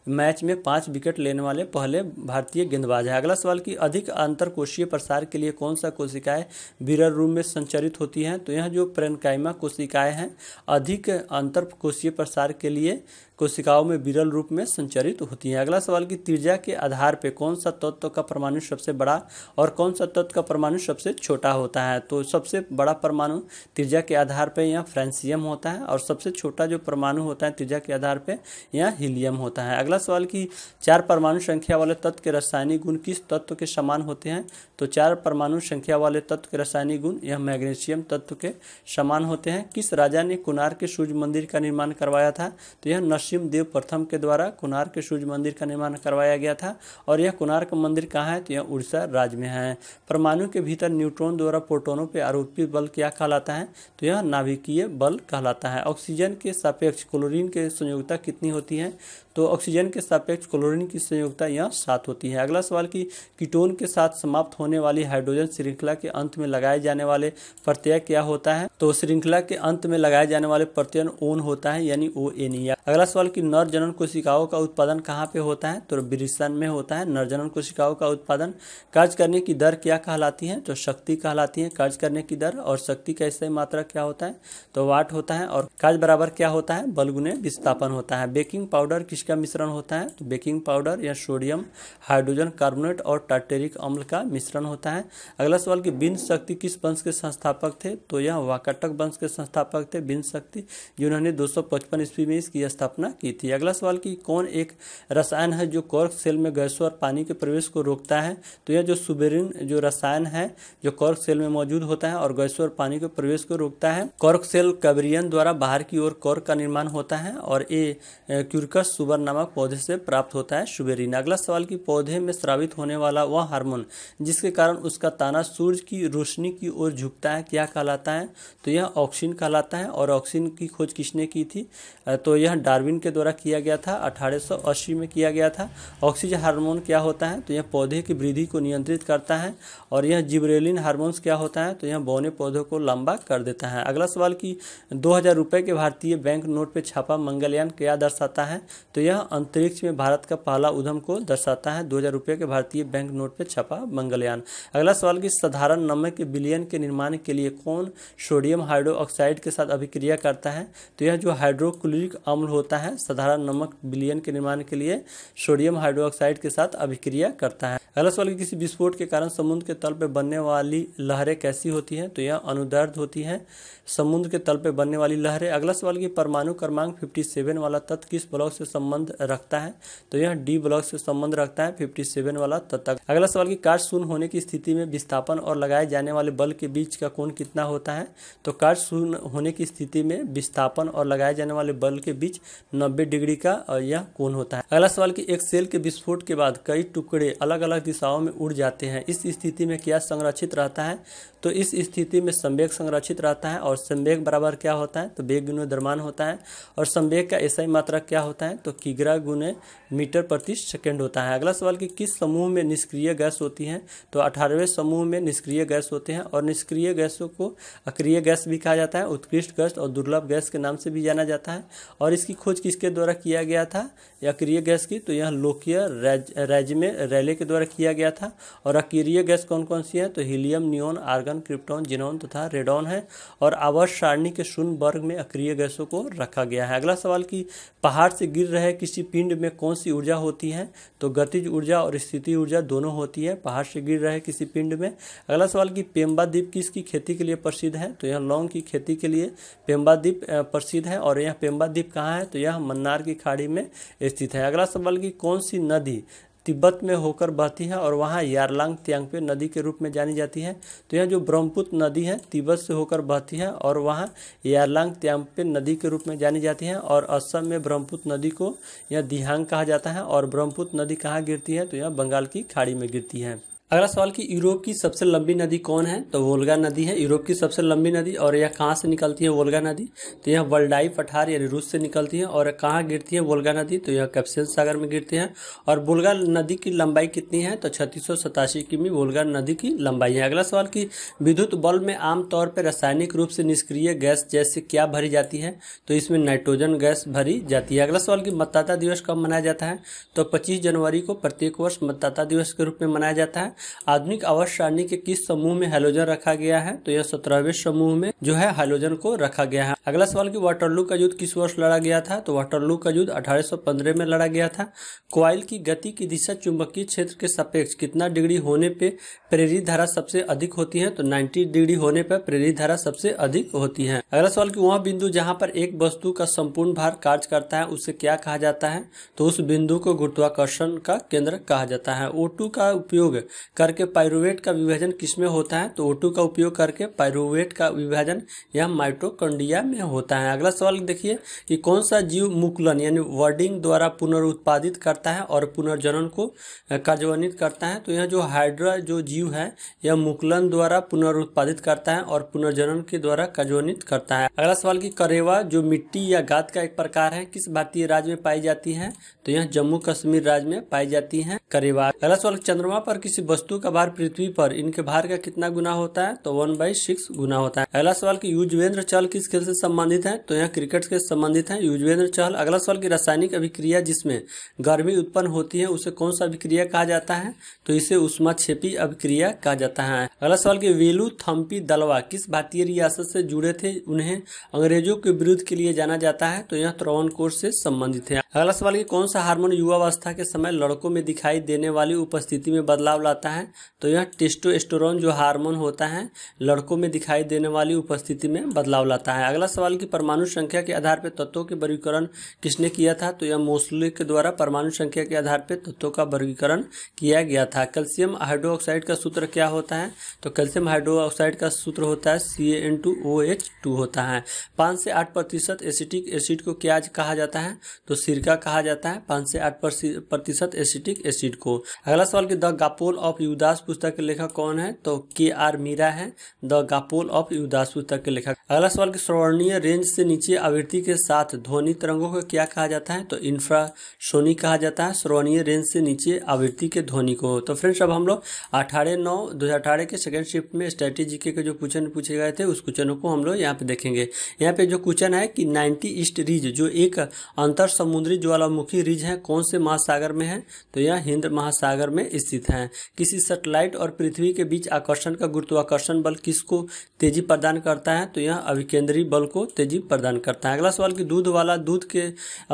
मैच में पांच विकेट लेने वाले पहले भारतीय गेंदबाज है अगला सवाल की अधिक अंतर कोशीय प्रसार के लिए कौन सा कोशिकाएं बिरल रूम में संचरित होती हैं तो यह जो प्रेनकाइमा कोशिकाएं हैं अधिक अंतर कोशीय प्रसार प्रसार के लिए कोशिकाओं में विरल रूप में संचरित होती हैं अगला सवाल कि त्रिज्या के आधार पर कौन सा तत्व का परमाणु सबसे बड़ा और कौन सा तत्व का परमाणु सबसे छोटा होता है तो सबसे बड़ा परमाणु त्रिज्या के आधार पर यहाँ फ्रेंसियम होता है और सबसे छोटा जो परमाणु होता है त्रिज्या के आधार पर यहाँ हीलियम होता है अगला सवाल कि चार परमाणु संख्या वाले तत्व के रासायनिक गुण किस तत्व के समान होते हैं तो चार परमाणु संख्या वाले तत्व के रासायनिक गुण यह मैग्नीशियम तत्व के समान होते हैं किस राजा ने कुनार के सूर्य मंदिर का निर्माण करवाया था तो यह नश नरसिम देव प्रथम के द्वारा कुनार के सूर्य मंदिर का निर्माण करवाया गया था और यह कुनार का मंदिर कहाँ है तो यह उड़ीसा राज्य में है परमाणु के भीतर न्यूट्रॉन द्वारा प्रोटोनों पर आरोपित बल क्या कहलाता है तो यह नाभिकीय बल कहलाता है ऑक्सीजन के सापेक्ष क्लोरीन के संयोगता कितनी होती है तो ऑक्सीजन के सापेक्ष क्लोरीन की संयोगता यहाँ सात होती है अगला सवाल की कीटोन के साथ समाप्त होने वाली हाइड्रोजन श्रृंखला के अंत में लगाए जाने वाले प्रत्यय क्या होता है तो श्रृंखला के अंत में लगाए जाने वाले प्रत्यय ओन होता है यानी ओ एन e। अगला सवाल की नर जनन कोशिकाओं का उत्पादन कहाँ पे होता है तो विरिशन में होता है नर जनन कोशिकाओं का उत्पादन कार्य करने की दर क्या कहलाती है तो शक्ति कहलाती है कार्य करने की दर और शक्ति का ऐसे मात्रा क्या होता है तो वाट होता है और कार्य बराबर क्या होता है बलगुने विस्थापन होता है बेकिंग पाउडर किस का मिश्रण होता है तो बेकिंग पाउडर या सोडियम हाइड्रोजन कार्बोनेट और टाटेरिक अम्ल का मिश्रण होता है अगला सवाल कि बिन शक्ति किस वंश के संस्थापक थे तो यह वाकटक वंश के संस्थापक थे बिन शक्ति जिन्होंने दो ईस्वी में इसकी स्थापना की थी अगला सवाल कि कौन एक रसायन है जो कॉर्क सेल में गैसों और पानी के प्रवेश को रोकता है तो यह जो सुबेरिन जो रसायन है जो कॉर्क सेल में मौजूद होता है और गैसों और पानी के प्रवेश को रोकता है कॉर्क सेल कैबरियन द्वारा बाहर की ओर कॉर्क का निर्माण होता है और ए क्यूरकस सुबर लीवर नामक पौधे से प्राप्त होता है शुबेरिन अगला सवाल की पौधे में स्रावित होने वाला वह हार्मोन जिसके कारण उसका ताना सूर्य की रोशनी की ओर झुकता है क्या कहलाता है तो यह ऑक्सीन कहलाता है और ऑक्सीन की खोज किसने की थी तो यह डार्विन के द्वारा किया गया था अठारह में किया गया था ऑक्सीजन हार्मोन क्या होता है तो यह पौधे की वृद्धि को नियंत्रित करता है और यह जिब्रेलिन हार्मोन्स क्या होता है तो यह बौने पौधों को लंबा कर देता है अगला सवाल की दो हज़ार रुपए के भारतीय बैंक नोट पर छापा मंगलयान क्या दर्शाता है तो यह अंतरिक्ष में भारत का पहला उद्यम को दर्शाता है दो हजार के भारतीय बैंक नोट पर छपा मंगलयान अगला सवाल की साधारण नमक बिलियन के निर्माण के लिए कौन सोडियम हाइड्रो के साथ अभिक्रिया करता है तो यह जो हाइड्रोक्लोरिक अम्ल होता है साधारण नमक बिलियन के निर्माण के लिए सोडियम हाइड्रो के साथ अभिक्रिया करता है अगला सवाल की किसी विस्फोट के कारण समुद्र के तल पर बनने वाली लहरें कैसी होती हैं तो यह अनुदर्द होती है समुद्र के तल पर बनने वाली लहरें अगला सवाल की परमाणु क्रमांक फिफ्टी वाला तत्व किस ब्लॉक से संबंध संबंध रखता है तो यह डी ब्लॉक से संबंध रखता है फिफ्टी सेवन वाला तत्व अगला सवाल की कार्य शून्य होने की स्थिति में विस्थापन और लगाए जाने वाले बल के बीच का कोण कितना होता है तो कार्य शून्य होने की स्थिति में विस्थापन और लगाए जाने वाले बल के बीच नब्बे डिग्री का यह कोण होता है अगला सवाल की एक सेल के विस्फोट के बाद कई टुकड़े अलग अलग दिशाओं में उड़ जाते हैं इस स्थिति में क्या संरक्षित रहता है तो इस स्थिति में संवेग संरक्षित रहता है और संवेग बराबर क्या होता है तो वेग गुण द्रमान होता है और संवेग का ऐसा ही मात्रा क्या होता है तो किगरा गुने मीटर प्रति सेकेंड होता है अगला सवाल कि किस समूह में निष्क्रिय गैस होती है तो अठारहवें समूह में निष्क्रिय गैस होते हैं और निष्क्रिय गैसों को अक्रिय गैस भी कहा जाता है उत्कृष्ट गैस और दुर्लभ गैस के नाम से भी जाना जाता है और इसकी खोज किसके द्वारा किया गया था अक्रिय गैस की तो यह लोकीय राज्य में रैले के द्वारा किया गया था और अक्रिय गैस कौन कौन सी है तो helium neon argon proton krypton xenon तथा रेडॉन है और आवर्त सारणी के शून्य वर्ग में अक्रिय गैसों को रखा गया है अगला सवाल कि पहाड़ से गिर रहे किसी पिंड में कौन सी ऊर्जा होती है तो गतिज ऊर्जा और स्थिति ऊर्जा दोनों होती है पहाड़ से गिर रहे किसी पिंड में अगला सवाल कि पेम्बा द्वीप किसकी खेती के लिए प्रसिद्ध है तो यह लौंग की खेती के लिए पेम्बा द्वीप प्रसिद्ध है और यह पेम्बा द्वीप कहाँ है तो यह मन्नार की खाड़ी में स्थित है अगला सवाल कि कौन सी नदी तिब्बत में होकर बहती है और वहाँ यारलांग त्यांगपे नदी के रूप में जानी जाती है तो यह जो ब्रह्मपुत्र नदी है तिब्बत से होकर बहती है और वहाँ यारलांग त्यांगपे नदी के रूप में जानी जाती है और असम में ब्रह्मपुत्र नदी को यह दिहांग कहा जाता है और ब्रह्मपुत्र नदी कहाँ गिरती है तो यह बंगाल की खाड़ी में गिरती है अगला सवाल कि यूरोप की सबसे लंबी नदी कौन है तो वोल्गा नदी है यूरोप की सबसे लंबी नदी और यह कहाँ से निकलती है वोल्गा नदी तो यह वल्डाई पठार यानी रूस से निकलती है और कहाँ गिरती है वोल्गा नदी तो यह कैप्सियन सागर में गिरती है और वोल्गा नदी की लंबाई कितनी है तो छत्तीस किमी वोल्गा नदी की लंबाई है अगला सवाल कि विद्युत बल्ब में आमतौर पर रासायनिक रूप से निष्क्रिय गैस जैसे क्या भरी जाती है तो इसमें नाइट्रोजन गैस भरी जाती है अगला सवाल कि मतदाता दिवस कब मनाया जाता है तो पच्चीस जनवरी को प्रत्येक वर्ष मतदाता दिवस के रूप में मनाया जाता है आधुनिक आवर्त सारणी के किस समूह में हेलोजन रखा गया है तो यह सत्रहवें समूह में जो है हेलोजन को रखा गया है अगला सवाल की वाटरलू का युद्ध किस वर्ष लड़ा गया था तो वाटरलू का युद्ध अठारह में लड़ा गया था क्वाइल की गति की दिशा चुंबकीय क्षेत्र के सापेक्ष कितना डिग्री होने पे प्रेरित धारा सबसे अधिक होती है तो 90 डिग्री होने पर प्रेरित धारा सबसे अधिक होती है अगला सवाल की वह बिंदु जहाँ पर एक वस्तु का संपूर्ण भार कार्य करता है उसे क्या कहा जाता है तो उस बिंदु को गुरुत्वाकर्षण का केंद्र कहा जाता है ओ का उपयोग करके पायरुवेट का विभाजन किसमें होता है तो ओ का उपयोग करके पायरुवेट का विभाजन यह माइट्रोकंडिया में होता है अगला सवाल देखिए कि कौन सा जीव मुकुलन यानी वर्डिंग द्वारा पुनर्उत्पादित करता है और पुनर्जनन को कार्यान्वित करता है तो यह जो हाइड्रा जो जीव है यह मुकुलन द्वारा पुनर्उत्पादित करता है और पुनर्जनन के द्वारा कार्यान्वित करता है अगला सवाल की करेवा जो मिट्टी या गाद का एक प्रकार है किस भारतीय राज्य में पाई जाती है तो यह जम्मू कश्मीर राज्य में पाई जाती है करेवा अगला सवाल चंद्रमा पर किसी वस्तु का भार पृथ्वी पर इनके भार का कितना गुना होता है तो वन बाई सिक्स गुना होता है अगला सवाल की युजवेंद्र चहल किस खेल से संबंधित है तो यह क्रिकेट से संबंधित है युजवेंद्र चहल अगला सवाल की रासायनिक अभिक्रिया जिसमें गर्मी उत्पन्न होती है उसे कौन सा अभिक्रिया कहा जाता है तो इसे उष्मा छेपी अभिक्रिया कहा जाता है अगला सवाल की वेलू थम्पी दलवा किस भारतीय रियासत से जुड़े थे उन्हें अंग्रेजों के विरुद्ध के लिए जाना जाता है तो यह त्रवणकोर से संबंधित है अगला सवाल की कौन सा हार्मोन युवावस्था के समय लड़कों में दिखाई देने वाली उपस्थिति में बदलाव लाता है जाता है तो यह टेस्टोस्टेरोन जो हार्मोन होता है लड़कों में दिखाई देने वाली उपस्थिति में बदलाव लाता है अगला सवाल कि परमाणु संख्या के आधार पर तत्वों के वर्गीकरण किसने किया था तो यह मोसले के द्वारा परमाणु संख्या के आधार पर तत्वों का वर्गीकरण किया गया था कैल्शियम हाइड्रो का सूत्र क्या होता है तो कैल्शियम हाइड्रो का सूत्र होता है सी एन होता है पाँच से आठ प्रतिशत एसिटिक एसिड को क्या कहा जाता है तो सिरका कहा जाता है पाँच से आठ प्रतिशत एसिटिक एसिड को अगला सवाल की the gospel of of Judas पुस्तक के लेखक कौन है तो के आर मीरा है द गापोल ऑफ युदास पुस्तक के लेखक अगला सवाल की स्वर्णीय रेंज से नीचे आवृत्ति के साथ ध्वनि तरंगों को क्या कहा जाता है तो इंफ्रासोनी कहा जाता है स्वर्णीय रेंज से नीचे आवृत्ति के ध्वनि को तो फ्रेंड्स अब हम लोग अठारह नौ दो के सेकेंड शिफ्ट में स्ट्रेटेजी के जो क्वेश्चन पूछे गए थे उस क्वेश्चन को हम लोग यहाँ पे देखेंगे यहाँ पे जो क्वेश्चन है कि नाइन्टी ईस्ट रिज जो एक अंतर समुद्री ज्वालामुखी रिज है कौन से महासागर में है तो यह हिंद महासागर में स्थित है कि किसी सैटेलाइट और पृथ्वी के बीच आकर्षण का गुरुत्वाकर्षण बल किसको तेजी प्रदान करता है तो यह अभिकेंद्रीय बल को तेजी प्रदान करता है अगला सवाल कि दूध वाला दूध के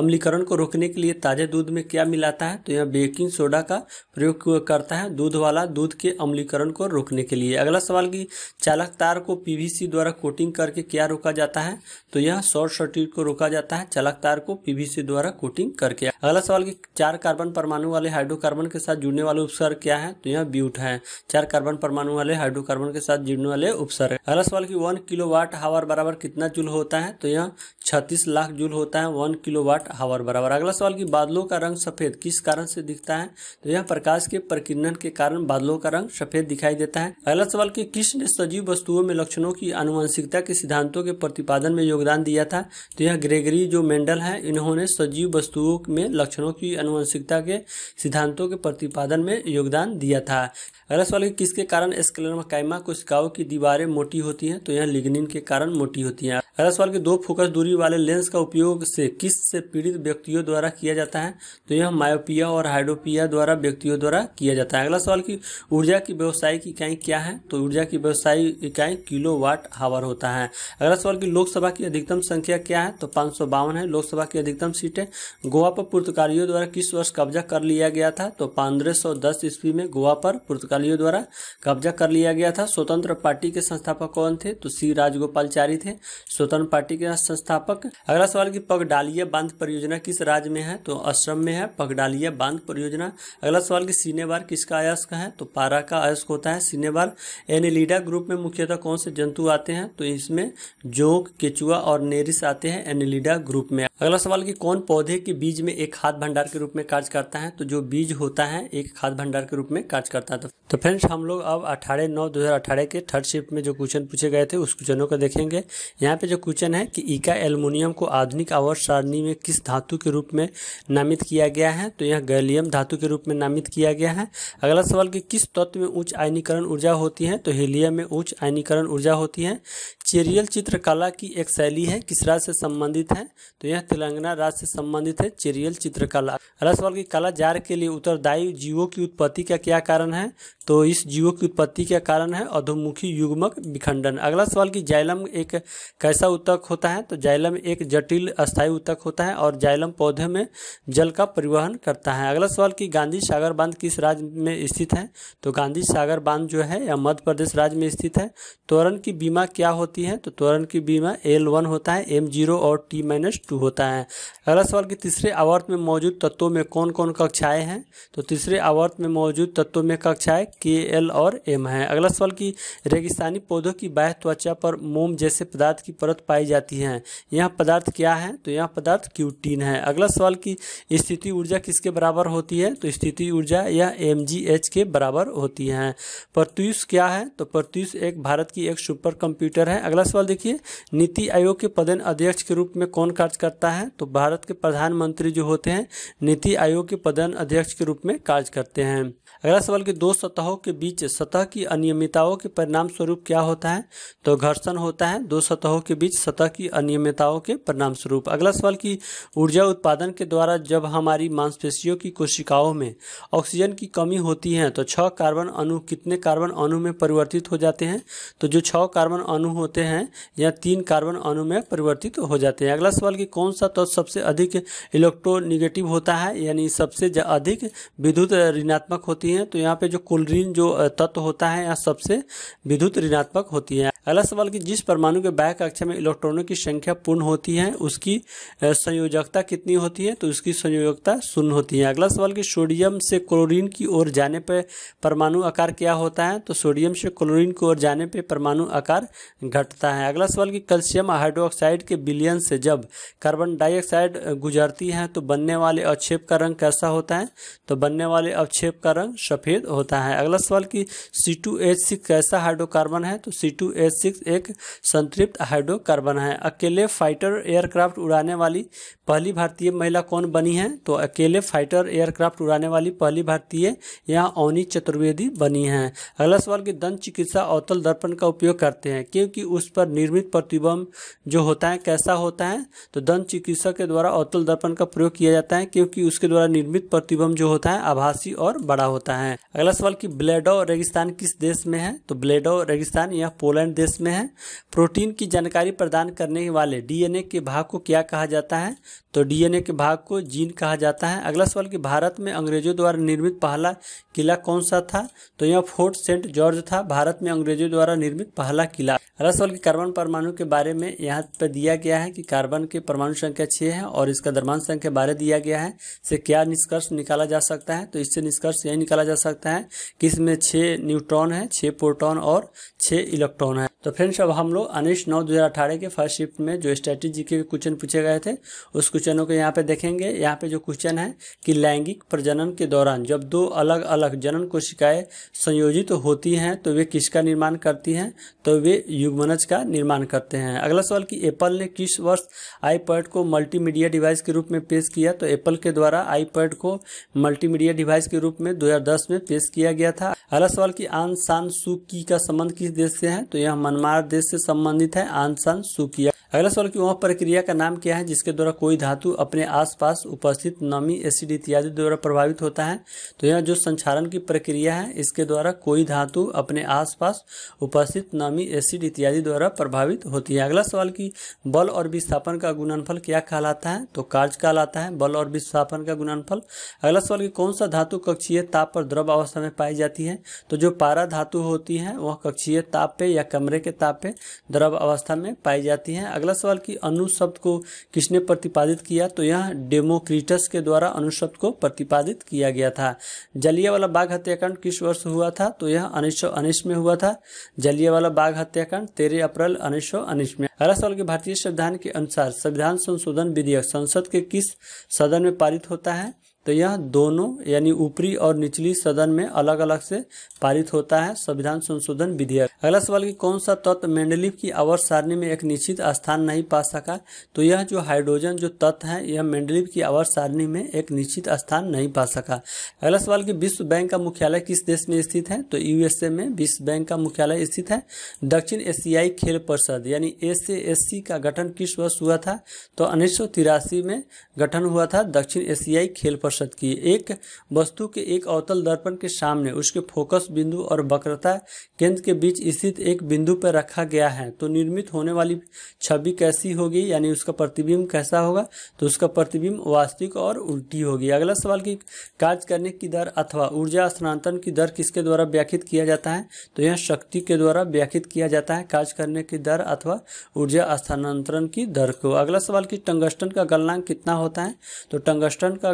अम्लीकरण को रोकने के लिए ताजे दूध में क्या मिलाता है तो यह बेकिंग सोडा का प्रयोग करता है दूध वाला दूध के अम्लीकरण को रोकने के लिए अगला सवाल की चालक तार को पीवीसी द्वारा कोटिंग करके क्या रोका जाता है तो यह शॉर्ट सर्किट को रोका जाता है चालक तार को पीवीसी द्वारा कोटिंग करके अगला सवाल की चार कार्बन परमाणु वाले हाइड्रोकार्बन के साथ जुड़ने वाले उपसर्ग क्या है तो यह यह ब्यूट है चार कार्बन परमाणु वाले हाइड्रोकार्बन के साथ जुड़ने वाले उपसर्ग अगला सवाल की वन किलो वाट हावर बराबर कितना जूल होता है तो यह छत्तीस लाख जूल होता है वन किलो वाट हावर बराबर अगला सवाल की बादलों का रंग सफेद किस कारण से दिखता है तो यह प्रकाश के प्रकीर्णन के कारण बादलों का रंग सफेद दिखाई देता है अगला सवाल की ने सजीव वस्तुओं में लक्षणों की अनुवंशिकता के सिद्धांतों के प्रतिपादन में योगदान दिया था तो यह ग्रेगरी जो मेंडल है इन्होंने सजीव वस्तुओं में लक्षणों की अनुवंशिकता के सिद्धांतों के प्रतिपादन में योगदान दिया गया था अगला सवाल है किसके कारण स्क्लेरमकाइमा कुछ गाँव की दीवारें मोटी होती हैं तो यह लिग्निन के कारण मोटी होती हैं अगला सवाल के दो फोकस दूरी वाले लेंस का उपयोग से किस से पीड़ित व्यक्तियों द्वारा किया जाता है तो यह मायोपिया और हाइड्रोपिया द्वारा व्यक्तियों द्वारा किया जाता है अगला सवाल की ऊर्जा की व्यवसायिक इकाई क्या है तो ऊर्जा की व्यवसायिक इकाई किलो वाट हावर होता है अगला सवाल की लोकसभा की अधिकतम संख्या क्या है तो पाँच है लोकसभा की अधिकतम सीटें गोवा पर पुर्तकारियों द्वारा किस वर्ष कब्जा कर लिया गया था तो पंद्रह ईस्वी में गोवा गोवा पर पुर्तगालियों द्वारा कब्जा कर लिया गया था स्वतंत्र पार्टी के संस्थापक कौन थे तो सी राजगोपालचारी थे स्वतंत्र पार्टी के संस्थापक अगला सवाल की पगडालिया बांध परियोजना किस राज्य में है तो असम में है पगडालिया बांध परियोजना अगला सवाल की सीनेबार किसका अयस्क है तो पारा का अयस्क होता है सीनेबार एनिलीडा ग्रुप में मुख्यतः कौन से जंतु आते हैं तो इसमें जोंक केचुआ और नेरिस आते हैं एनिलीडा ग्रुप में अगला सवाल की कौन पौधे के बीज में एक खाद भंडार के रूप में कार्य करता है तो जो बीज होता है एक खाद भंडार के रूप में कार्य चार्ज करता है तो, फ्रेंड्स हम लोग अब 18 नौ 2018 के थर्ड शिफ्ट में जो क्वेश्चन पूछे गए थे उस क्वेश्चनों को देखेंगे यहाँ पे जो क्वेश्चन है कि ईका एल्युमिनियम को आधुनिक आवर्त सारणी में किस धातु के रूप में नामित किया गया है तो यह गैलियम धातु के रूप में नामित किया गया है अगला सवाल कि किस तत्व में उच्च आयनीकरण ऊर्जा होती है तो हेलियम में उच्च आयनीकरण ऊर्जा होती है चेरियल चित्रकला की एक शैली है किस राज्य से संबंधित है तो यह तेलंगाना राज्य से संबंधित है चेरियल चित्रकला रसवाल की कला जार के लिए उत्तरदायी जीवों की उत्पत्ति का क्या कारण है तो इस जीवों की उत्पत्ति का कारण है अधोमुखी युग्मक विखंडन अगला सवाल की जाइलम एक कैसा उत्तक होता है तो जाइलम एक जटिल अस्थायी उत्तक होता है और जाइलम पौधे में जल का परिवहन करता है अगला सवाल की गांधी सागर बांध किस राज्य में स्थित है तो गांधी सागर बांध जो है यह मध्य प्रदेश राज्य में स्थित है तोरण की बीमा क्या होती होती हैं तो त्वरण की बीमा एल वन होता है एम जीरो और टी माइनस टू होता है अगला सवाल कि तीसरे आवर्त में मौजूद तत्वों में कौन कौन कक्षाएं हैं तो तीसरे आवर्त में मौजूद तत्वों में कक्षाएं के एल और एम है अगला सवाल कि रेगिस्तानी पौधों की बाह्य त्वचा पर मोम जैसे पदार्थ की परत पाई जाती है यह पदार्थ क्या है तो यह पदार्थ क्यूटीन है अगला सवाल की स्थिति ऊर्जा किसके बराबर होती है तो स्थिति ऊर्जा यह एम के बराबर होती है प्रत्युष क्या है तो प्रत्युष एक भारत की एक सुपर कंप्यूटर है अगला सवाल देखिए नीति आयोग के पदेन अध्यक्ष के रूप में कौन कार्य करता है तो भारत के प्रधानमंत्री जो होते हैं नीति आयोग के पदेन अध्यक्ष के रूप में कार्य करते हैं अगला सवाल कि दो सतहों के बीच सतह की अनियमितताओं के परिणाम स्वरूप क्या होता है तो घर्षण होता है दो सतहों के बीच सतह की अनियमितताओं के परिणाम स्वरूप अगला सवाल कि ऊर्जा उत्पादन के द्वारा जब हमारी मांसपेशियों की कोशिकाओं में ऑक्सीजन की कमी होती है तो छः कार्बन अणु कितने कार्बन अणु में परिवर्तित हो जाते हैं तो जो छः कार्बन अणु होते हैं या तीन कार्बन अणु में परिवर्तित हो जाते हैं अगला सवाल कि कौन सा तत्व तो सबसे अधिक इलेक्ट्रोनिगेटिव होता है यानी सबसे अधिक विद्युत ऋणात्मक होती होती हैं तो यहाँ पे जो कुलरीन जो तत्व होता है यहाँ सबसे विद्युत ऋणात्मक होती है अगला सवाल कि जिस परमाणु के बाह्य कक्षा में इलेक्ट्रॉनों की संख्या पूर्ण होती है उसकी संयोजकता कितनी होती है तो उसकी संयोजकता शून्य होती है अगला सवाल कि सोडियम से क्लोरीन की ओर जाने पर परमाणु आकार क्या होता है तो सोडियम से क्लोरीन की ओर जाने पर परमाणु आकार घटता है अगला सवाल कि कैल्शियम हाइड्रोक्साइड के बिलियन से जब कार्बन डाइऑक्साइड गुजरती है तो बनने वाले अवक्षेप का रंग कैसा होता है तो बनने वाले अवक्षेप का रंग सफ़ेद होता है अगला सवाल कि सी टू एच सिक्स कैसा हाइड्रोकार्बन है तो सी टू एच सिक्स एक संतृप्त हाइड्रोकार्बन है अकेले फाइटर एयरक्राफ्ट उड़ाने वाली पहली भारतीय महिला कौन बनी है तो अकेले फाइटर एयरक्राफ्ट उड़ाने वाली पहली भारतीय यहाँ अवनी चतुर्वेदी बनी है अगला सवाल कि दंत चिकित्सा अवतल दर्पण का उपयोग करते हैं क्योंकि उस पर निर्मित प्रतिबंब जो होता है कैसा होता है तो दंत चिकित्सा के द्वारा अवतल दर्पण का प्रयोग किया जाता है क्योंकि उसके द्वारा निर्मित प्रतिबंब जो होता है आभासी और बड़ा होता है होता है अगला सवाल कि ब्लेडो रेगिस्तान किस देश में है तो ब्लेडो रेगिस्तान यह पोलैंड देश में है प्रोटीन की जानकारी प्रदान करने वाले डीएनए के भाग को क्या कहा जाता है तो डीएनए के भाग को जीन कहा जाता है अगला सवाल कि भारत में अंग्रेजों द्वारा निर्मित पहला किला कौन सा था तो यह फोर्ट सेंट जॉर्ज था भारत में अंग्रेजों द्वारा निर्मित पहला किला अगला सवाल की कार्बन परमाणु के बारे में यहाँ पर दिया गया है कि कार्बन के परमाणु संख्या छह है और इसका द्रमान संख्या बारह दिया गया है से क्या निष्कर्ष निकाला जा सकता है तो इससे निष्कर्ष यही निकाला जा सकता है कि इसमें छः न्यूट्रॉन है छः प्रोटॉन और छः इलेक्ट्रॉन है तो फ्रेंड्स अब हम लोग अनिश नौ दो हज़ार अठारह के फर्स्ट शिफ्ट में जो स्ट्रेटेजी के क्वेश्चन पूछे गए थे उस क्वेश्चनों को यहाँ पे देखेंगे यहाँ पे जो क्वेश्चन है कि लैंगिक प्रजनन के दौरान जब दो अलग अलग जनन कोशिकाएं संयोजित तो होती हैं तो वे किसका निर्माण करती हैं तो वे युगमनज का निर्माण करते हैं अगला सवाल कि एप्पल ने किस वर्ष आई को मल्टी डिवाइस के रूप में पेश किया तो एप्पल के द्वारा आईपैड को मल्टी डिवाइस के रूप में दो में पेश किया गया था अगला सवाल कि आन शान सुकी का संबंध किस देश से है तो यह म्यांमार देश से संबंधित है आंग सुकिया अगला सवाल कि वह प्रक्रिया का नाम क्या है जिसके द्वारा कोई धातु अपने आसपास उपस्थित नमी एसिड इत्यादि द्वारा प्रभावित होता है तो यह जो संचालन की प्रक्रिया है इसके द्वारा कोई धातु अपने आसपास उपस्थित नमी एसिड इत्यादि द्वारा प्रभावित होती है अगला सवाल कि बल और विस्थापन का गुणनफल क्या कहलाता है तो कार्य कहलाता है बल और विस्थापन का गुणनफल अगला सवाल की कौन सा धातु कक्षीय ताप पर द्रव अवस्था में पाई जाती है तो जो पारा धातु होती है वह कक्षीय ताप पे या कमरे के ताप पे द्रव अवस्था में पाई जाती है अगला सवाल कि अनु शब्द को किसने प्रतिपादित किया तो यह डेमोक्रिटस के द्वारा अनु शब्द को प्रतिपादित किया गया था जलियावाला बाघ हत्याकांड किस वर्ष हुआ था तो यह उन्नीस में हुआ था जलियावाला बाघ हत्याकांड तेरह अप्रैल उन्नीस में अगला सवाल की भारतीय संविधान के अनुसार संविधान संशोधन विधेयक संसद के किस सदन में पारित होता है तो यह दोनों यानी ऊपरी और निचली सदन में अलग अलग से पारित होता है संविधान संशोधन विधेयक अगला सवाल की कौन सा तत्व मेंडलिव की आवर्त सारणी में एक निश्चित स्थान नहीं पा सका तो यह जो हाइड्रोजन जो तत्व है यह मेंडलिव की आवर्त सारणी में एक निश्चित स्थान नहीं पा सका अगला सवाल की विश्व बैंक का मुख्यालय किस देश में स्थित है तो यूएसए में विश्व बैंक का मुख्यालय स्थित है दक्षिण एशियाई खेल परिषद यानी एस का गठन किस वर्ष हुआ था तो उन्नीस में गठन हुआ था दक्षिण एशियाई खेल परिषद आकर्षित की एक वस्तु के एक अवतल दर्पण के सामने उसके फोकस बिंदु और वक्रता केंद्र के बीच स्थित एक बिंदु पर रखा गया है तो निर्मित होने वाली छवि कैसी होगी यानी उसका प्रतिबिंब कैसा होगा तो उसका प्रतिबिंब वास्तविक और उल्टी होगी अगला सवाल की कार्य करने की दर अथवा ऊर्जा स्थानांतरण की दर किसके द्वारा व्याख्यात किया जाता है तो यह शक्ति के द्वारा व्याख्यात किया जाता है कार्य करने की दर अथवा ऊर्जा स्थानांतरण की दर को अगला सवाल की टंगस्टन का गलनांक कितना होता है तो टंगस्टन का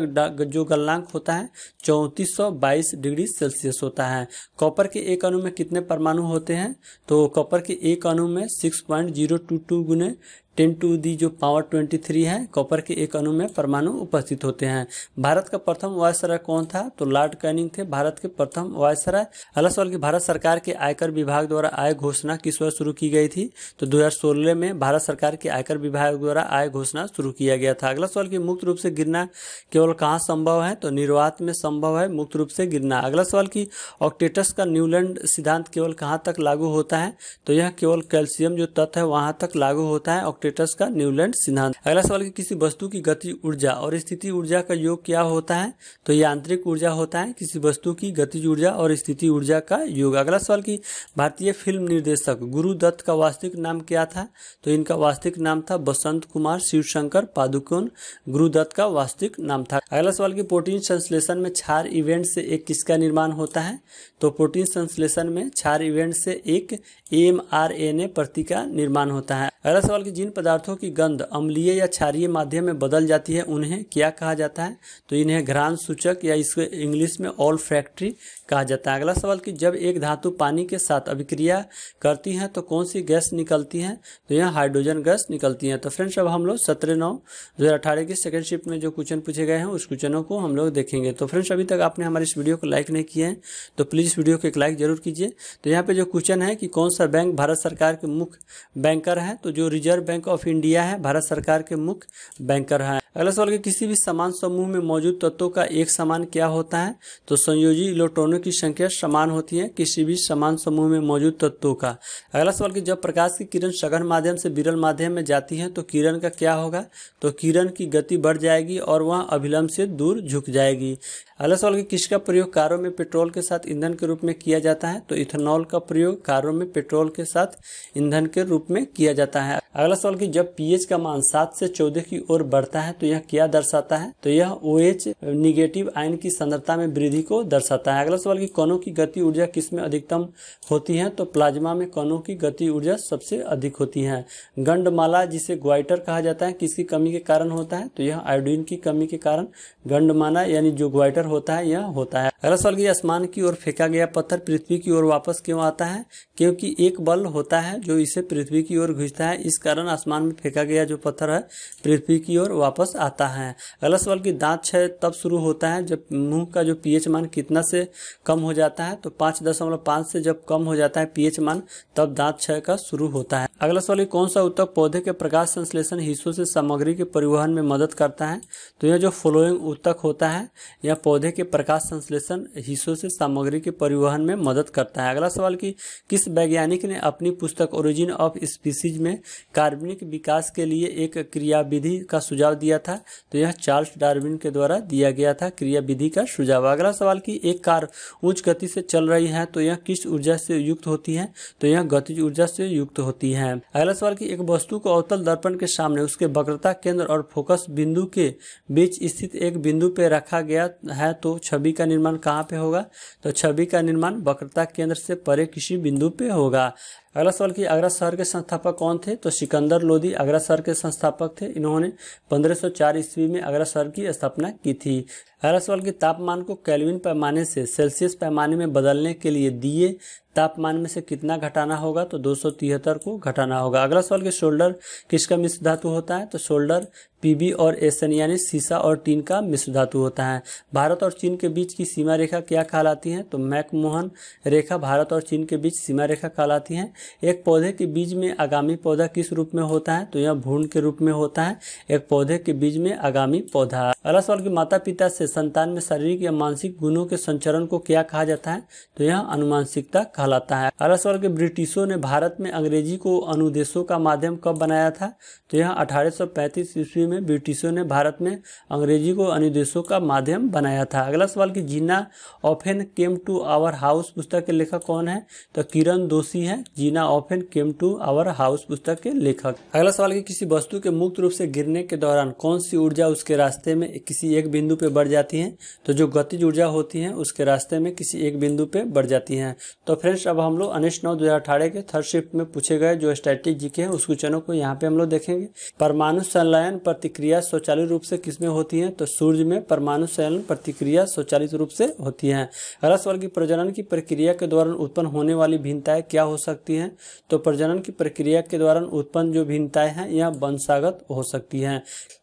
जो गलनांक होता है चौंतीस डिग्री सेल्सियस होता है कॉपर के एक अणु में कितने परमाणु होते हैं तो कॉपर के एक अणु में six point zero two two गुने टेन टू दी जो पावर ट्वेंटी थ्री है कॉपर के एक अणु में परमाणु उपस्थित होते हैं भारत का प्रथम वायसराय कौन था तो लॉर्ड कैनिंग थे भारत के प्रथम वायसराय अला सवाल की भारत सरकार के आयकर विभाग द्वारा आय घोषणा किस वर्ष शुरू की गई थी तो 2016 में भारत सरकार के आयकर विभाग द्वारा आय घोषणा शुरू किया गया था अगला सवाल की मुक्त रूप से गिरना केवल कहाँ संभव है तो निर्वात में संभव है मुक्त रूप से गिरना अगला सवाल की ऑक्टेटस का न्यूलैंड सिद्धांत केवल कहाँ तक लागू होता है तो यह केवल कैल्शियम जो तत्व है वहाँ तक लागू होता है ऑक्टे स्टेटस का न्यूलैंड सिद्धांत अगला सवाल कि किसी वस्तु की गति ऊर्जा और स्थिति ऊर्जा का योग क्या होता है तो ये आंतरिक ऊर्जा होता है किसी वस्तु की गति ऊर्जा और स्थिति ऊर्जा का योग अगला सवाल की भारतीय फिल्म निर्देशक गुरु दत्त का वास्तविक नाम क्या था तो इनका वास्तविक नाम था बसंत कुमार शिवशंकर पादुकोण दत्त का वास्तविक नाम था अगला सवाल की प्रोटीन संश्लेषण में छार इवेंट से एक किसका निर्माण होता है तो प्रोटीन संश्लेषण में छार इवेंट से एक एम आर एन ए प्रति का निर्माण होता है अगला सवाल की जिन पदार्थों की गंध अम्लीय या क्षारीय माध्यम में बदल जाती है उन्हें क्या कहा जाता है तो इन्हें घ्राण सूचक या इसको इंग्लिश में ऑल फैक्ट्री कहा जाता है अगला सवाल कि जब एक धातु पानी के साथ अभिक्रिया करती है तो कौन सी गैस निकलती है तो यह हाइड्रोजन गैस निकलती है तो फ्रेंड्स अब हम लोग सत्रह नौ दो के सेकेंड शिफ्ट में जो क्वेश्चन पूछे गए हैं उस क्वेश्चनों को हम लोग देखेंगे तो फ्रेंड्स अभी तक आपने हमारे इस वीडियो को लाइक नहीं किया है तो प्लीज़ वीडियो को एक लाइक जरूर कीजिए तो यहाँ पे जो क्वेश्चन है कि कौन सा बैंक भारत सरकार के मुख्य बैंकर है तो जो रिजर्व बैंक ऑफ इंडिया है भारत सरकार के मुख्य बैंकर हैं अगला सवाल के किसी भी समान समूह में मौजूद तत्वों का एक समान क्या होता है तो संयोजी इलेक्ट्रॉनों की संख्या समान होती है किसी भी समान समूह में मौजूद तत्वों का अगला सवाल की जब प्रकाश की किरण सघन माध्यम से विरल माध्यम में जाती है तो किरण का क्या होगा तो किरण की गति बढ़ जाएगी और वह अभिलंब से दूर झुक जाएगी अगला सवाल की किसका प्रयोग कारों में पेट्रोल के साथ ईंधन के रूप में किया जाता है तो इथेनॉल का प्रयोग कारों में पेट्रोल के साथ ईंधन के रूप में किया जाता है अगला सवाल की जब पीएच का मान सात से चौदह की ओर बढ़ता है तो यह क्या दर्शाता है तो यह ओ एच निगेटिव आयन की सांद्रता में वृद्धि को दर्शाता है अगला सवाल की कणों की गति ऊर्जा किसमें अधिकतम होती है तो प्लाज्मा में कणों की गति ऊर्जा सबसे अधिक होती है गंडमाला जिसे ग्वाइटर कहा जाता है किसकी कमी के कारण होता है तो यह आयोडीन की कमी के कारण गंडमाला यानी जो ग्वाइटर होता है यह होता है अगला सवाल कीजिए आसमान की ओर फेंका गया पत्थर पृथ्वी की ओर वापस क्यों आता है क्योंकि एक बल होता है जो इसे पृथ्वी की ओर घिसता है इस कारण आसमान में फेंका गया जो पत्थर है पृथ्वी की ओर वापस आता है अगला सवाल की दांत क्षय तब शुरू होता है जब मुंह का जो पीएच मान कितना से कम हो जाता है तो पांच दशमलव पाँच से जब कम हो जाता है पीएच मान तब दांत क्षय का शुरू होता है अगला सवाल कौन सा उत्तक पौधे के प्रकाश संश्लेषण हिस्सों से सामग्री के परिवहन में मदद करता है तो यह जो फॉलोइंग उत्तक होता है यह पौधे पौधे के प्रकाश संश्लेषण हिस्सों से सामग्री के परिवहन में मदद करता है अगला सवाल कि किस वैज्ञानिक ने अपनी पुस्तक ओरिजिन ऑफ स्पीसीज में कार्बनिक विकास के लिए एक क्रियाविधि का सुझाव दिया था तो यह चार्ल्स डार्विन के द्वारा दिया गया था क्रियाविधि का सुझाव अगला सवाल की एक कार उच्च गति से चल रही है तो यह किस ऊर्जा से युक्त होती है तो यह गतिज ऊर्जा से युक्त होती है अगला सवाल की एक वस्तु को अवतल दर्पण के सामने उसके वक्रता केंद्र और फोकस बिंदु के बीच स्थित एक बिंदु पर रखा गया है है तो छवि का निर्माण कहाँ पे होगा तो छवि का निर्माण वक्रता केंद्र से परे किसी बिंदु पे होगा अगला सवाल की आगरा शहर के संस्थापक कौन थे तो सिकंदर लोधी आगरा शहर के संस्थापक थे इन्होंने 1504 ईस्वी में आगरा शहर की स्थापना की थी सवाल के तापमान को कैलविन पैमाने से सेल्सियस पैमाने में बदलने के लिए दिए तापमान में से कितना घटाना होगा तो दो को घटाना होगा अगला सवाल कि शोल्डर किसका मिश्र धातु होता है तो शोल्डर पीबी और एसन यानी सीसा और टीन का मिश्र धातु होता है भारत और चीन के बीच की सीमा रेखा क्या कहलाती है तो मैकमोहन रेखा भारत और चीन के बीच सीमा रेखा कहलाती है एक पौधे के बीज में आगामी पौधा किस रूप में होता है तो यह भूण के रूप में होता है एक पौधे के बीज में आगामी पौधा अगला सवाल की माता पिता से संतान में शारीरिक या मानसिक गुणों के संचरण को क्या कहा जाता है तो यह अनुमानसिकता कहलाता है अरस के ब्रिटिशों ने भारत में अंग्रेजी को अनुदेशों का माध्यम कब बनाया था तो यह 1835 ईस्वी में ब्रिटिशों ने भारत में अंग्रेजी को अनुदेशों का माध्यम बनाया था अगला सवाल की Jinnah often came to our house पुस्तक के लेखक कौन है तो किरण दोषी है Jinnah often came to our house पुस्तक के लेखक अगला सवाल की किसी वस्तु के मुक्त रूप से गिरने के दौरान कौन सी ऊर्जा उसके रास्ते में किसी एक बिंदु पर बढ़ जाए जाती हैं तो जो गतिज ऊर्जा होती हैं उसके रास्ते में किसी एक बिंदु पे बढ़ जाती हैं तो फ्रेंड्स अब हम लोग अनिष्ट नौ दो के थर्ड शिफ्ट में पूछे गए जो स्टैटिक जी के हैं उस क्वेश्चनों को यहाँ पे हम लोग देखेंगे परमाणु संलयन प्रतिक्रिया स्वचालित रूप से किसमें होती है तो सूर्य में परमाणु संलयन प्रतिक्रिया स्वचालित रूप से होती है रस वर्ग प्रजनन की प्रक्रिया के दौरान उत्पन्न होने वाली भिन्नताएं क्या हो सकती है तो प्रजनन की प्रक्रिया के दौरान उत्पन्न जो भिन्नताएं हैं यह वंशागत हो सकती है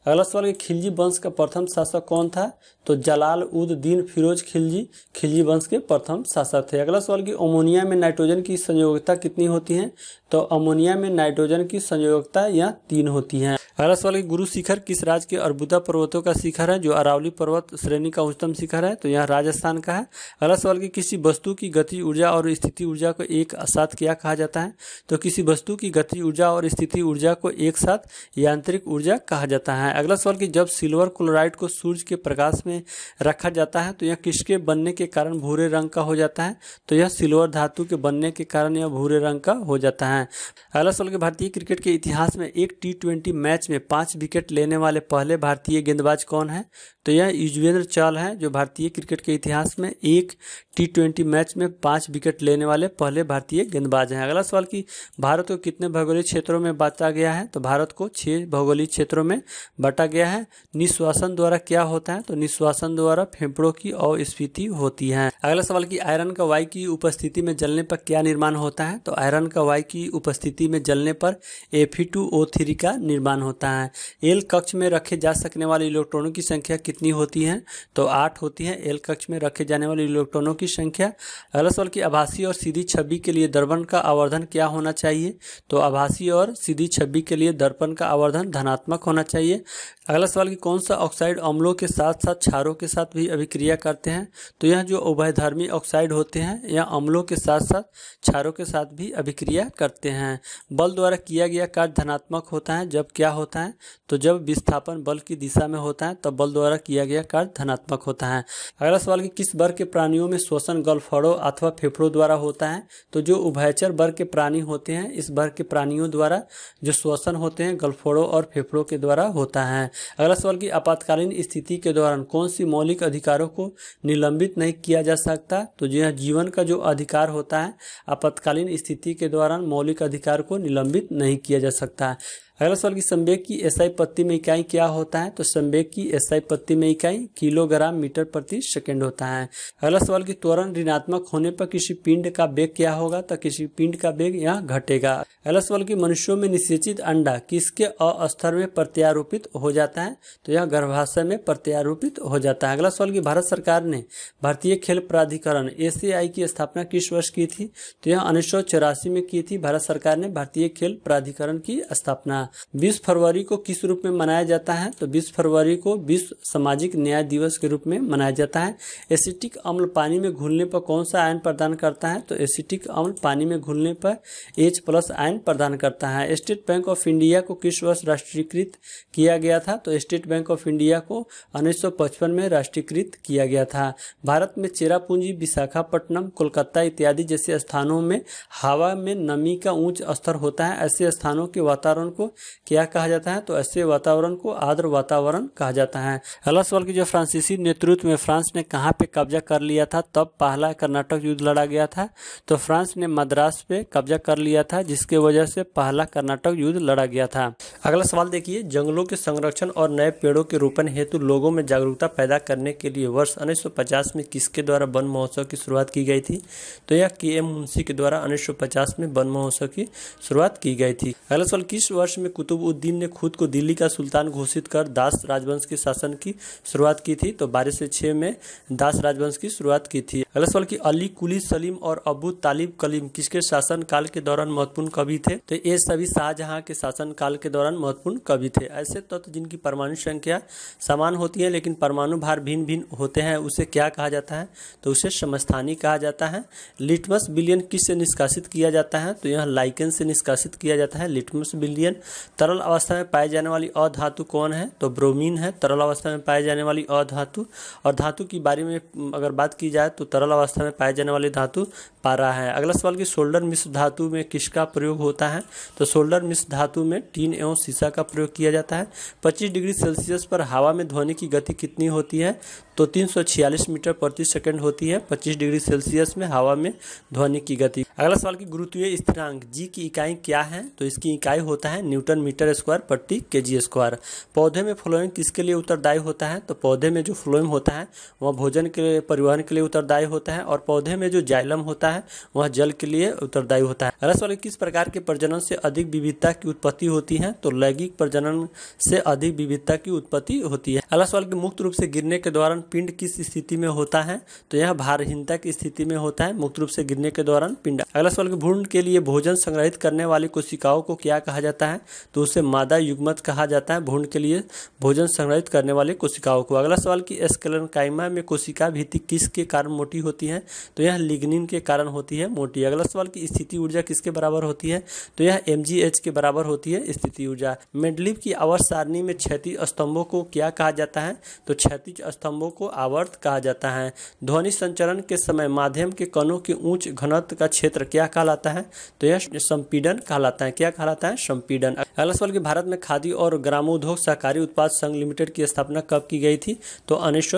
अगला सवाल खिलजी वंश का प्रथम शासक कौन था तो जलाल उद दीन फिरोज खिलजी खिलजी वंश के प्रथम शासक थे अगला सवाल कि अमोनिया में नाइट्रोजन की संयोगता कितनी होती है तो अमोनिया में नाइट्रोजन की संयोगता यह तीन होती है अगला सवाल की गुरु शिखर किस राज्य के अर्बुदा पर्वतों का शिखर है जो अरावली पर्वत श्रेणी का उच्चतम शिखर है तो यह राजस्थान का है अगला सवाल की किसी वस्तु की गति ऊर्जा और स्थिति ऊर्जा को एक साथ क्या कहा जाता है तो किसी वस्तु की गति ऊर्जा और स्थिति ऊर्जा को एक साथ यांत्रिक ऊर्जा कहा जाता है अगला सवाल की जब सिल्वर क्लोराइड को सूर्य के प्रकाश में में रखा जाता है तो यह किसके बनने के कारण भूरे रंग का हो जाता है तो यह सिल्वर धातु के बनने के कारण यह भूरे रंग का हो जाता है अगला सवाल के भारतीय क्रिकेट के इतिहास में एक टी मैच में पाँच विकेट लेने वाले पहले भारतीय गेंदबाज कौन है तो यह युजवेंद्र चाल है जो भारतीय क्रिकेट के इतिहास में एक टी मैच में पांच विकेट लेने वाले पहले भारतीय गेंदबाज हैं अगला सवाल कि भारत को कितने भौगोलिक क्षेत्रों में बांटा गया है तो भारत को छह भौगोलिक क्षेत्रों में बांटा गया है निश्वासन द्वारा क्या होता है तो निश्वास श्वासन द्वारा फेफड़ों की अस्फीति होती है अगला सवाल की आयरन का वाई की उपस्थिति में जलने पर क्या निर्माण होता है तो आयरन का वाई की उपस्थिति में जलने पर Fe2O3 का निर्माण होता है एल कक्ष में रखे जा सकने वाले इलेक्ट्रॉनों की संख्या कितनी होती है तो आठ होती है एल कक्ष में रखे जाने वाले इलेक्ट्रॉनों की संख्या अगला सवाल की आभासी और सीधी छवि के लिए दर्पण का आवर्धन क्या होना चाहिए तो आभासी और सीधी छवि के लिए दर्पण का आवर्धन धनात्मक होना चाहिए अगला सवाल की कौन सा ऑक्साइड अम्लों के साथ साथ क्षारों के साथ भी अभिक्रिया करते हैं तो यह जो उभयधर्मी ऑक्साइड होते हैं यह अम्लों के साथ साथ क्षारों के साथ भी अभिक्रिया करते हैं बल द्वारा किया गया कार्य धनात्मक होता है जब क्या होता है तो जब विस्थापन बल की दिशा में होता है तब बल द्वारा किया गया कार्य धनात्मक होता है अगला सवाल कि किस वर्ग के प्राणियों में श्वसन गलफड़ों अथवा फेफड़ों द्वारा होता है तो जो उभयचर वर्ग के प्राणी होते हैं इस वर्ग के प्राणियों द्वारा जो श्वसन होते हैं गलफड़ों और फेफड़ों के द्वारा होता है अगला सवाल की आपातकालीन स्थिति के दौरान कौन कौन सी मौलिक अधिकारों को निलंबित नहीं किया जा सकता तो यह हाँ, जीवन का जो अधिकार होता है आपातकालीन स्थिति के दौरान मौलिक अधिकार को निलंबित नहीं किया जा सकता है अगला सवाल की संवेग की एसआई पत्ती में इकाई क्या होता है तो संवेग की एसआई पत्ती में इकाई किलोग्राम मीटर प्रति सेकंड होता है अगला सवाल की त्वरण ऋणात्मक होने पर किसी पिंड का बेग क्या होगा तो किसी पिंड का बेग यहाँ घटेगा अगला सवाल की मनुष्यों में निषेचित अंडा किसके अस्तर में प्रत्यारोपित हो जाता है तो यह गर्भाशय में प्रत्यारोपित हो जाता है अगला सवाल की भारत सरकार ने भारतीय खेल प्राधिकरण एसीआई की स्थापना किस वर्ष की थी तो यह उन्नीस में की थी भारत सरकार ने भारतीय खेल प्राधिकरण की स्थापना बीस फरवरी को किस रूप में मनाया जाता है तो बीस फरवरी को विश्व सामाजिक न्याय दिवस के रूप में मनाया जाता है एसिटिक अम्ल पानी में घुलने पर कौन सा आयन प्रदान करता है तो एसिटिक अम्ल पानी में घुलने पर एच प्लस आयन प्रदान करता है स्टेट बैंक ऑफ इंडिया को किस वर्ष राष्ट्रीयकृत किया गया था तो स्टेट बैंक ऑफ इंडिया को उन्नीस में राष्ट्रीयकृत किया गया था भारत में चेरापूंजी विशाखापट्टनम कोलकाता इत्यादि जैसे स्थानों में हवा में नमी का उच्च स्तर होता है ऐसे स्थानों के वातावरण को क्या कहा जाता है तो ऐसे वातावरण को आर्द्र वातावरण कहा जाता है अगला सवाल की जो फ्रांसीसी नेतृत्व में फ्रांस ने कहाँ पे कब्जा कर लिया था तब पहला कर्नाटक युद्ध लड़ा गया था तो फ्रांस ने मद्रास पे कब्जा कर लिया था जिसके वजह से पहला कर्नाटक युद्ध लड़ा गया था अगला सवाल देखिए जंगलों के संरक्षण और नए पेड़ों के रोपण हेतु लोगों में जागरूकता पैदा करने के लिए वर्ष उन्नीस में किसके द्वारा वन महोत्सव की शुरुआत की गई थी तो यह के एम मुंशी के द्वारा उन्नीस में वन महोत्सव की शुरुआत की गई थी अगला सवाल किस वर्ष में कुतुबुद्दीन ने खुद को दिल्ली का सुल्तान घोषित कर दास राजवंश के शासन की शुरुआत की थी तो बारह से छः में दास राजवंश की शुरुआत की थी अगला सवाल की अली कुली सलीम और अबू तालिब कलीम किसके शासन काल के दौरान महत्वपूर्ण कवि थे तो ये सभी शाहजहां के शासन काल के दौरान महत्वपूर्ण कवि थे ऐसे तत्व तो जिनकी परमाणु संख्या समान होती है लेकिन परमाणु भार भिन्न भिन्न होते हैं उसे क्या कहा जाता है तो उसे समस्थानी कहा जाता है लिटमस बिलियन किससे निष्कासित किया जाता है तो यह लाइकन से निष्कासित किया जाता है लिटमस बिलियन तरल अवस्था में पाई जाने वाली अधातु कौन है तो ब्रोमीन है तरल अवस्था में पाई जाने वाली अधातु और धातु की बारे में अगर बात की जाए तो तरल अवस्था में पाए जाने वाली धातु पारा है अगला सवाल की शोल्डर मिश्र धातु में किसका प्रयोग होता है तो शोल्डर मिश्र धातु में टीन एवं शीशा का प्रयोग किया जाता है पच्चीस डिग्री सेल्सियस पर हवा में ध्वनि की गति कितनी होती है तो 346 मीटर प्रति सेकंड होती है 25 डिग्री सेल्सियस में हवा में ध्वनि की गति अगला सवाल की गुरुत्वीय स्थिरांक जी की इकाई क्या है तो इसकी इकाई होता है न्यूटन मीटर स्क्वायर प्रति के जी स्क्वायर पौधे में फ्लोइंग किसके लिए उत्तरदायी होता है तो पौधे में जो फ्लोइंग होता है वह भोजन के लिए परिवहन के लिए उत्तरदायी होता है और पौधे में जो जाइलम होता है वह जल के लिए उत्तरदायी होता है अगला सवाल किस प्रकार के प्रजनन से अधिक विविधता की उत्पत्ति होती है तो लैंगिक प्रजनन से अधिक विविधता की उत्पत्ति होती है अगला सवाल की मुक्त रूप से गिरने के दौरान पिंड किस स्थिति में होता है तो यह भारहीनता की स्थिति में होता है मुक्त रूप से गिरने के दौरान पिंड अगला सवाल के भ्रूण के लिए भोजन संग्रहित करने वाली कोशिकाओं को क्या कहा जाता है तो उसे मादा युगमत कहा जाता है भ्रूण के लिए भोजन संग्रहित करने वाले कोशिकाओं को अगला सवाल की स्कलन स्कलनकाइमा में कोशिका भीति किसके कारण मोटी होती है तो यह लिग्निन के कारण होती है मोटी अगला सवाल की स्थिति ऊर्जा किसके बराबर होती है तो यह एम के बराबर होती है स्थिति ऊर्जा मेडलिप की आवर्त सारणी में क्षति स्तंभों को क्या कहा जाता है तो क्षतिज स्तंभों को आवर्त कहा जाता है ध्वनि संचरण के समय माध्यम के कणों के ऊंच घनत्व का क्षेत्र क्या कहलाता है तो यह संपीडन कहलाता है क्या कहलाता है संपीडन अगला सवाल की भारत में खादी और ग्रामोद्योग सहकारी उत्पाद संघ लिमिटेड की स्थापना कब की गई थी तो उन्नीस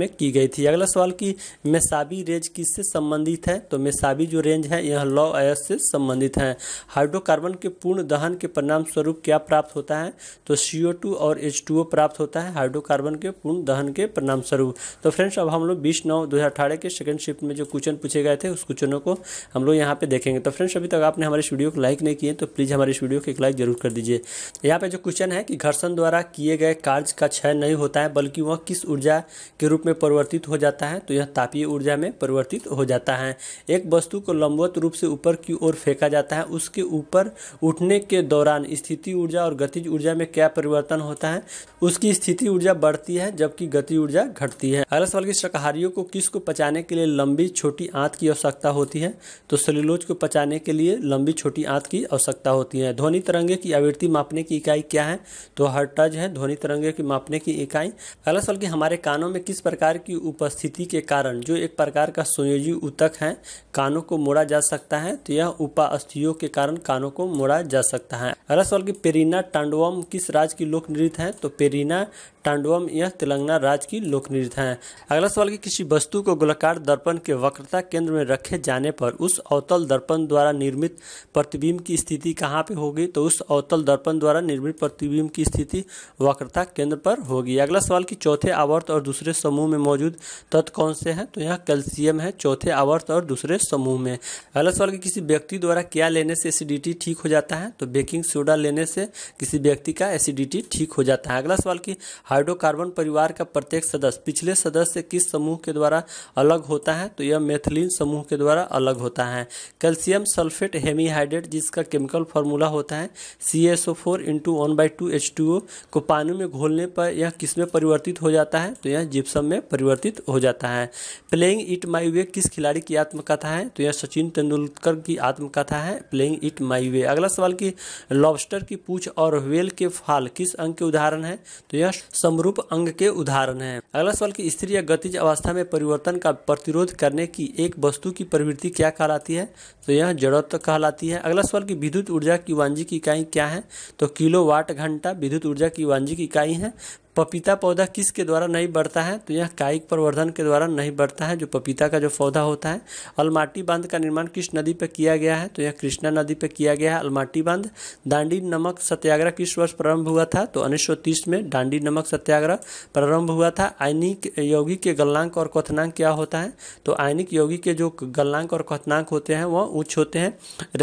में की गई थी अगला सवाल की मेसाबी रेंज किससे संबंधित है तो मेसाबी जो रेंज है यह लौ अयस से संबंधित है हाइड्रोकार्बन के पूर्ण दहन के परिणाम स्वरूप क्या प्राप्त होता है तो सीओ और एच प्राप्त होता है हाइड्रोकार्बन के पूर्ण दहन के परिणाम स्वरूप करूँ तो फ्रेंड्स अब हम लोग बीस नौ दो के सेकंड शिफ्ट में जो क्वेश्चन पूछे गए थे उस क्वेश्चनों को हम लोग यहाँ पे देखेंगे तो फ्रेंड्स अभी तक आपने हमारे वीडियो को लाइक नहीं किए तो प्लीज़ हमारे वीडियो को एक लाइक जरूर कर दीजिए तो यहाँ पर जो क्वेश्चन है कि घर्षण द्वारा किए गए कार्य का क्षय नहीं होता है बल्कि वह किस ऊर्जा के रूप में परिवर्तित हो जाता है तो यह तापीय ऊर्जा में परिवर्तित हो जाता है एक वस्तु को लंबवत रूप से ऊपर की ओर फेंका जाता है उसके ऊपर उठने के दौरान स्थिति ऊर्जा और गतिज ऊर्जा में क्या परिवर्तन होता है उसकी स्थिति ऊर्जा बढ़ती है जबकि गति ऊर्जा घट बढ़ती है अगला सवाल की शाकाहारियों को किस को पचाने के लिए लंबी छोटी आंत की आवश्यकता होती है तो सेलुलोज को पचाने के लिए लंबी छोटी आंत की आवश्यकता होती है ध्वनि तरंगे की आवृत्ति मापने की इकाई क्या है तो हर्टज है ध्वनि तरंगे की मापने की इकाई अगला सवाल की हमारे कानों में किस प्रकार की उपस्थिति के कारण जो एक प्रकार का संयोजी उतक है कानों को मोड़ा जा सकता है तो यह उपास्थियों के कारण कानों को मोड़ा जा सकता है अगला सवाल की पेरीना टांडवम किस राज्य की लोक नृत्य है तो पेरीना तांडवम यह तेलंगाना राज्य की लोक नृत्य है अगला सवाल की किसी वस्तु को गोलाकार दर्पण के वक्रता केंद्र में रखे जाने पर उस अवतल दर्पण द्वारा निर्मित प्रतिबिंब की स्थिति कहाँ पे होगी तो उस अवतल दर्पण द्वारा निर्मित प्रतिबिंब की स्थिति वक्रता केंद्र पर होगी अगला सवाल की चौथे आवर्त और दूसरे समूह में मौजूद तत्व कौन से हैं तो यह कैल्शियम है चौथे आवर्त और दूसरे समूह में अगला सवाल की किसी व्यक्ति द्वारा क्या लेने से एसिडिटी ठीक हो जाता है तो बेकिंग सोडा लेने से किसी व्यक्ति का एसिडिटी ठीक हो जाता है अगला सवाल की हाइड्रोकार्बन परिवार का प्रत्येक सदस्य पिछले सदस्य किस समूह के द्वारा अलग होता है तो यह मेथिलीन समूह के द्वारा अलग होता है कैल्शियम सल्फेट हेमीहाइड्रेट जिसका केमिकल फॉर्मूला होता है C S O four into one by two H two O को पानी में घोलने पर यह किसमें परिवर्तित हो जाता है तो यह जिप्सम में परिवर्तित हो जाता है प्लेइंग इट माई वे किस खिलाड़ी की आत्मकथा है तो यह सचिन तेंदुलकर की आत्मकथा है प्लेइंग इट माई वे अगला सवाल की लॉबस्टर की पूछ और वेल के फाल किस अंग के उदाहरण है तो यह समरूप अंग के उदाहरण हैं अगला सवाल की स्त्री या गतिज अवस्था में परिवर्तन का प्रतिरोध करने की एक वस्तु की प्रवृत्ति क्या कहलाती है तो यह जड़त्व कहलाती है अगला सवाल की विद्युत ऊर्जा की वांजिक इकाई क्या है तो किलो वाट घंटा विद्युत ऊर्जा की वांजिक इकाई है पपीता पौधा किसके द्वारा नहीं बढ़ता है तो यह कायिक प्रवर्धन के द्वारा नहीं बढ़ता है जो पपीता का जो पौधा होता है अलमाटी बांध का निर्माण किस नदी पर किया गया है तो यह कृष्णा नदी पर किया गया है अलमाटी बांध दांडी नमक सत्याग्रह किस वर्ष प्रारंभ हुआ था तो उन्नीस में दांडी नमक सत्याग्रह प्रारंभ हुआ था आयनिक यौगिक के गलनांक और क्वनांक क्या होता है तो आयनिक यौगिक के जो गलनांक और क्वनांक होते हैं वह उच्च होते हैं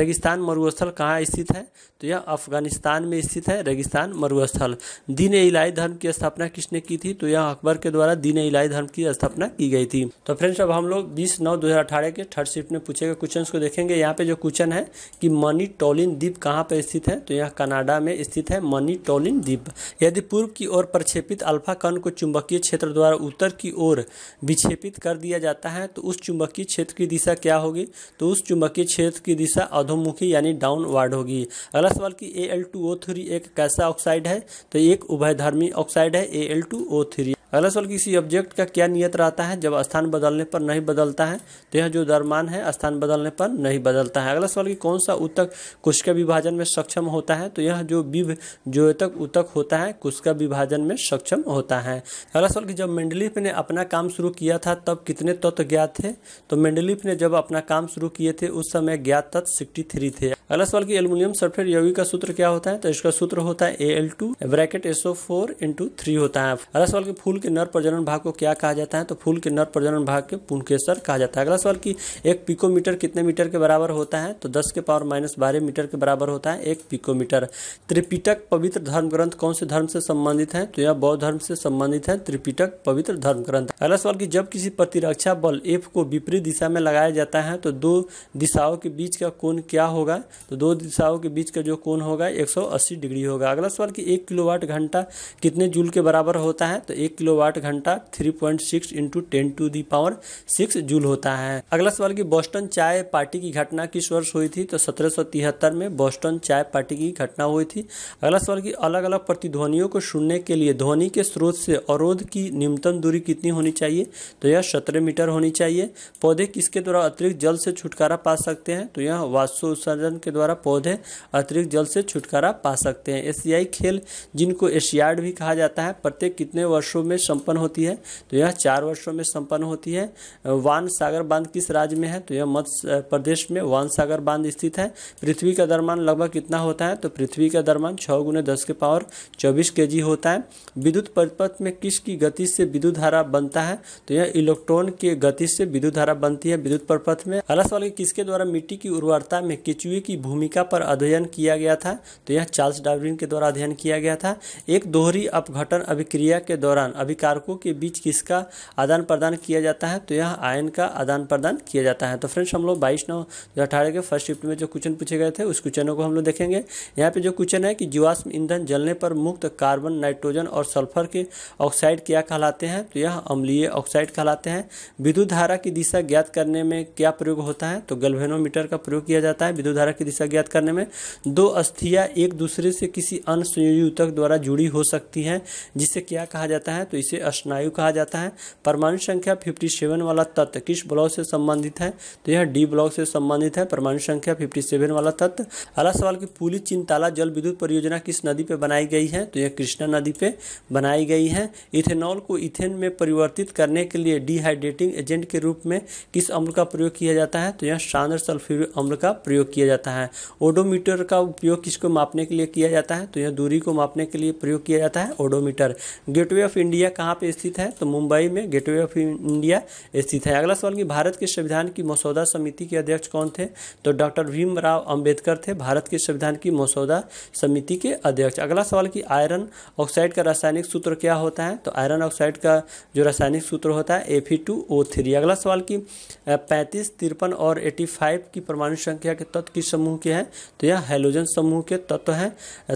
रेगिस्तान मरुस्थल कहाँ स्थित है तो यह अफगानिस्तान में स्थित है रेगिस्तान मरुस्थल दिन इलाई धर्म के स्थापना किसने की थी तो यह अकबर के द्वारा दीन इलाही धर्म की स्थापना की गई थी तो फ्रेंड्स अब हम लोग बीस नौ दो के थर्ड शिफ्ट में पूछे गए क्वेश्चन को देखेंगे यहाँ पे जो क्वेश्चन है कि मनी टोलिन द्वीप कहाँ पर स्थित है तो यह कनाडा में स्थित है मनी टोलिन द्वीप यदि पूर्व की ओर प्रक्षेपित अल्फा कर्ण को चुंबकीय क्षेत्र द्वारा उत्तर की ओर विक्षेपित कर दिया जाता है तो उस चुंबकीय क्षेत्र की दिशा क्या होगी तो उस चुंबकीय क्षेत्र की दिशा अधोमुखी यानी डाउनवर्ड होगी अगला सवाल की A L two O three एक कैसा ऑक्साइड है तो एक उभयधर्मी ऑक्साइड कार्बाइड है A L two O three अगला सवाल किसी ऑब्जेक्ट का क्या नियत रहता है जब स्थान बदलने पर नहीं बदलता है तो यह जो दरमान है स्थान बदलने पर नहीं बदलता है अगला सवाल कि कौन सा ऊतक कोशिका विभाजन में सक्षम होता है तो यह जो विभ जो तक उत्तक होता है कोशिका विभाजन में सक्षम होता है अगला सवाल कि जब मेंडलिफ ने अपना काम शुरू किया था तब कितने तत्व ज्ञात थे तो मेंडलिफ ने जब अपना काम शुरू किए थे उस समय ज्ञात तत्व सिक्सटी थ्री थे अगला सवाल की एल्यूमिनियम सल्फेट यौगिक का सूत्र क्या होता है तो इसका सूत्र होता है A L two bracket S O four into three होता है अगला सवाल की फूल फूल के नर प्रजनन भाग को क्या कहा जाता है तो फूल के नर प्रजनन भाग के पुनकेसर कहा जाता है अगला सवाल कि एक पिकोमीटर कितने मीटर के बराबर होता है तो दस के पावर माइनस बारह मीटर के बराबर होता है एक पिकोमीटर त्रिपिटक पवित्र धर्म ग्रंथ कौन से धर्म से संबंधित है तो यह बौद्ध धर्म से संबंधित है त्रिपिटक पवित्र धर्म ग्रंथ अगला सवाल कि जब किसी प्रतिरक्षा बल एफ को विपरीत दिशा में लगाया जाता है तो दो दिशाओं के बीच का कोण क्या होगा तो दो दिशाओं के बीच का जो कोण होगा एक डिग्री होगा अगला सवाल की एक किलोवाट घंटा कितने जूल के बराबर होता है तो एक किलो किलो वाट घंटा three point six into ten to the power six joule होता है अगला सवाल की बोस्टन चाय पार्टी की घटना किस वर्ष हुई थी तो सत्रह में बोस्टन चाय पार्टी की घटना हुई थी अगला सवाल की अलग अलग प्रतिध्वनियों को सुनने के लिए ध्वनि के स्रोत से अवरोध की न्यूनतम दूरी कितनी होनी चाहिए तो यह सत्रह मीटर होनी चाहिए पौधे किसके द्वारा अतिरिक्त जल से छुटकारा पा सकते हैं तो यह वास्तु उत्सर्जन के द्वारा पौधे अतिरिक्त जल से छुटकारा पा सकते हैं एशियाई खेल जिनको एशियाड भी कहा जाता है प्रत्येक कितने वर्षों में में संपन्न होती है तो यह चार वर्षों में संपन्न होती है वान सागर बांध किस राज्य में है तो यह मध्य प्रदेश में वान सागर बांध स्थित है पृथ्वी का दरमान लगभग कितना होता है तो पृथ्वी का दरमान छः गुने दस के पावर चौबीस के जी होता है विद्युत परिपथ में किसकी गति से विद्युत धारा बनता है तो यह इलेक्ट्रॉन के गति से विद्युत धारा बनती है विद्युत परिपथ में अलस वाले किसके द्वारा मिट्टी की उर्वरता में केचुए की भूमिका पर अध्ययन किया गया था तो यह चार्ल्स डार्विन के द्वारा अध्ययन किया गया था एक दोहरी अपघटन अभिक्रिया के दौरान अभिकारकों के बीच किसका आदान प्रदान किया जाता है तो यह आयन का आदान प्रदान किया जाता है तो फ्रेंड्स हम लोग बाईस नौ दो के फर्स्ट शिफ्ट में जो क्वेश्चन पूछे गए थे उस क्वेश्चनों को हम लोग देखेंगे यहाँ पे जो क्वेश्चन है कि जीवाश्म ईंधन जलने पर मुक्त कार्बन नाइट्रोजन और सल्फर के ऑक्साइड क्या कहलाते हैं तो यह अम्लीय ऑक्साइड कहलाते हैं विद्युत धारा की दिशा ज्ञात करने में क्या प्रयोग होता है तो गल्वेनोमीटर का प्रयोग किया जाता है विद्युत धारा की दिशा ज्ञात करने में दो अस्थियाँ एक दूसरे से किसी अन्य संयोजक द्वारा जुड़ी हो सकती हैं जिसे क्या कहा जाता है तो तो इसे स्नायु कहा जाता है परमाणु संख्या 57 वाला तत्व किस ब्लॉक से संबंधित है तो यह डी ब्लॉक से संबंधित है परमाणु संख्या 57 वाला तत्व अगला सवाल की पुली चिंताला जल विद्युत परियोजना किस नदी पर बनाई गई है तो यह कृष्णा नदी पर बनाई गई है इथेनॉल को इथेन में परिवर्तित करने के लिए डिहाइड्रेटिंग एजेंट के रूप में किस अम्ल का प्रयोग किया जाता है तो यह शानर सल्फ्यूर अम्ल का प्रयोग किया जाता है ओडोमीटर का उपयोग किसको मापने के लिए किया जाता है तो यह दूरी को मापने के लिए प्रयोग किया जाता है odometer gateway of India India कहाँ पे स्थित है तो मुंबई में गेटवे ऑफ इंडिया स्थित है अगला सवाल कि भारत के संविधान की मसौदा समिति के अध्यक्ष कौन थे तो डॉक्टर भीमराव अंबेडकर थे भारत के संविधान की मसौदा समिति के अध्यक्ष अगला सवाल कि आयरन ऑक्साइड का रासायनिक सूत्र क्या होता है तो आयरन ऑक्साइड का जो रासायनिक सूत्र होता है ए अगला सवाल कि पैंतीस तिरपन और एटी की परमाणु संख्या के तत्व किस समूह के हैं तो यह हाइलोजन समूह के तत्व हैं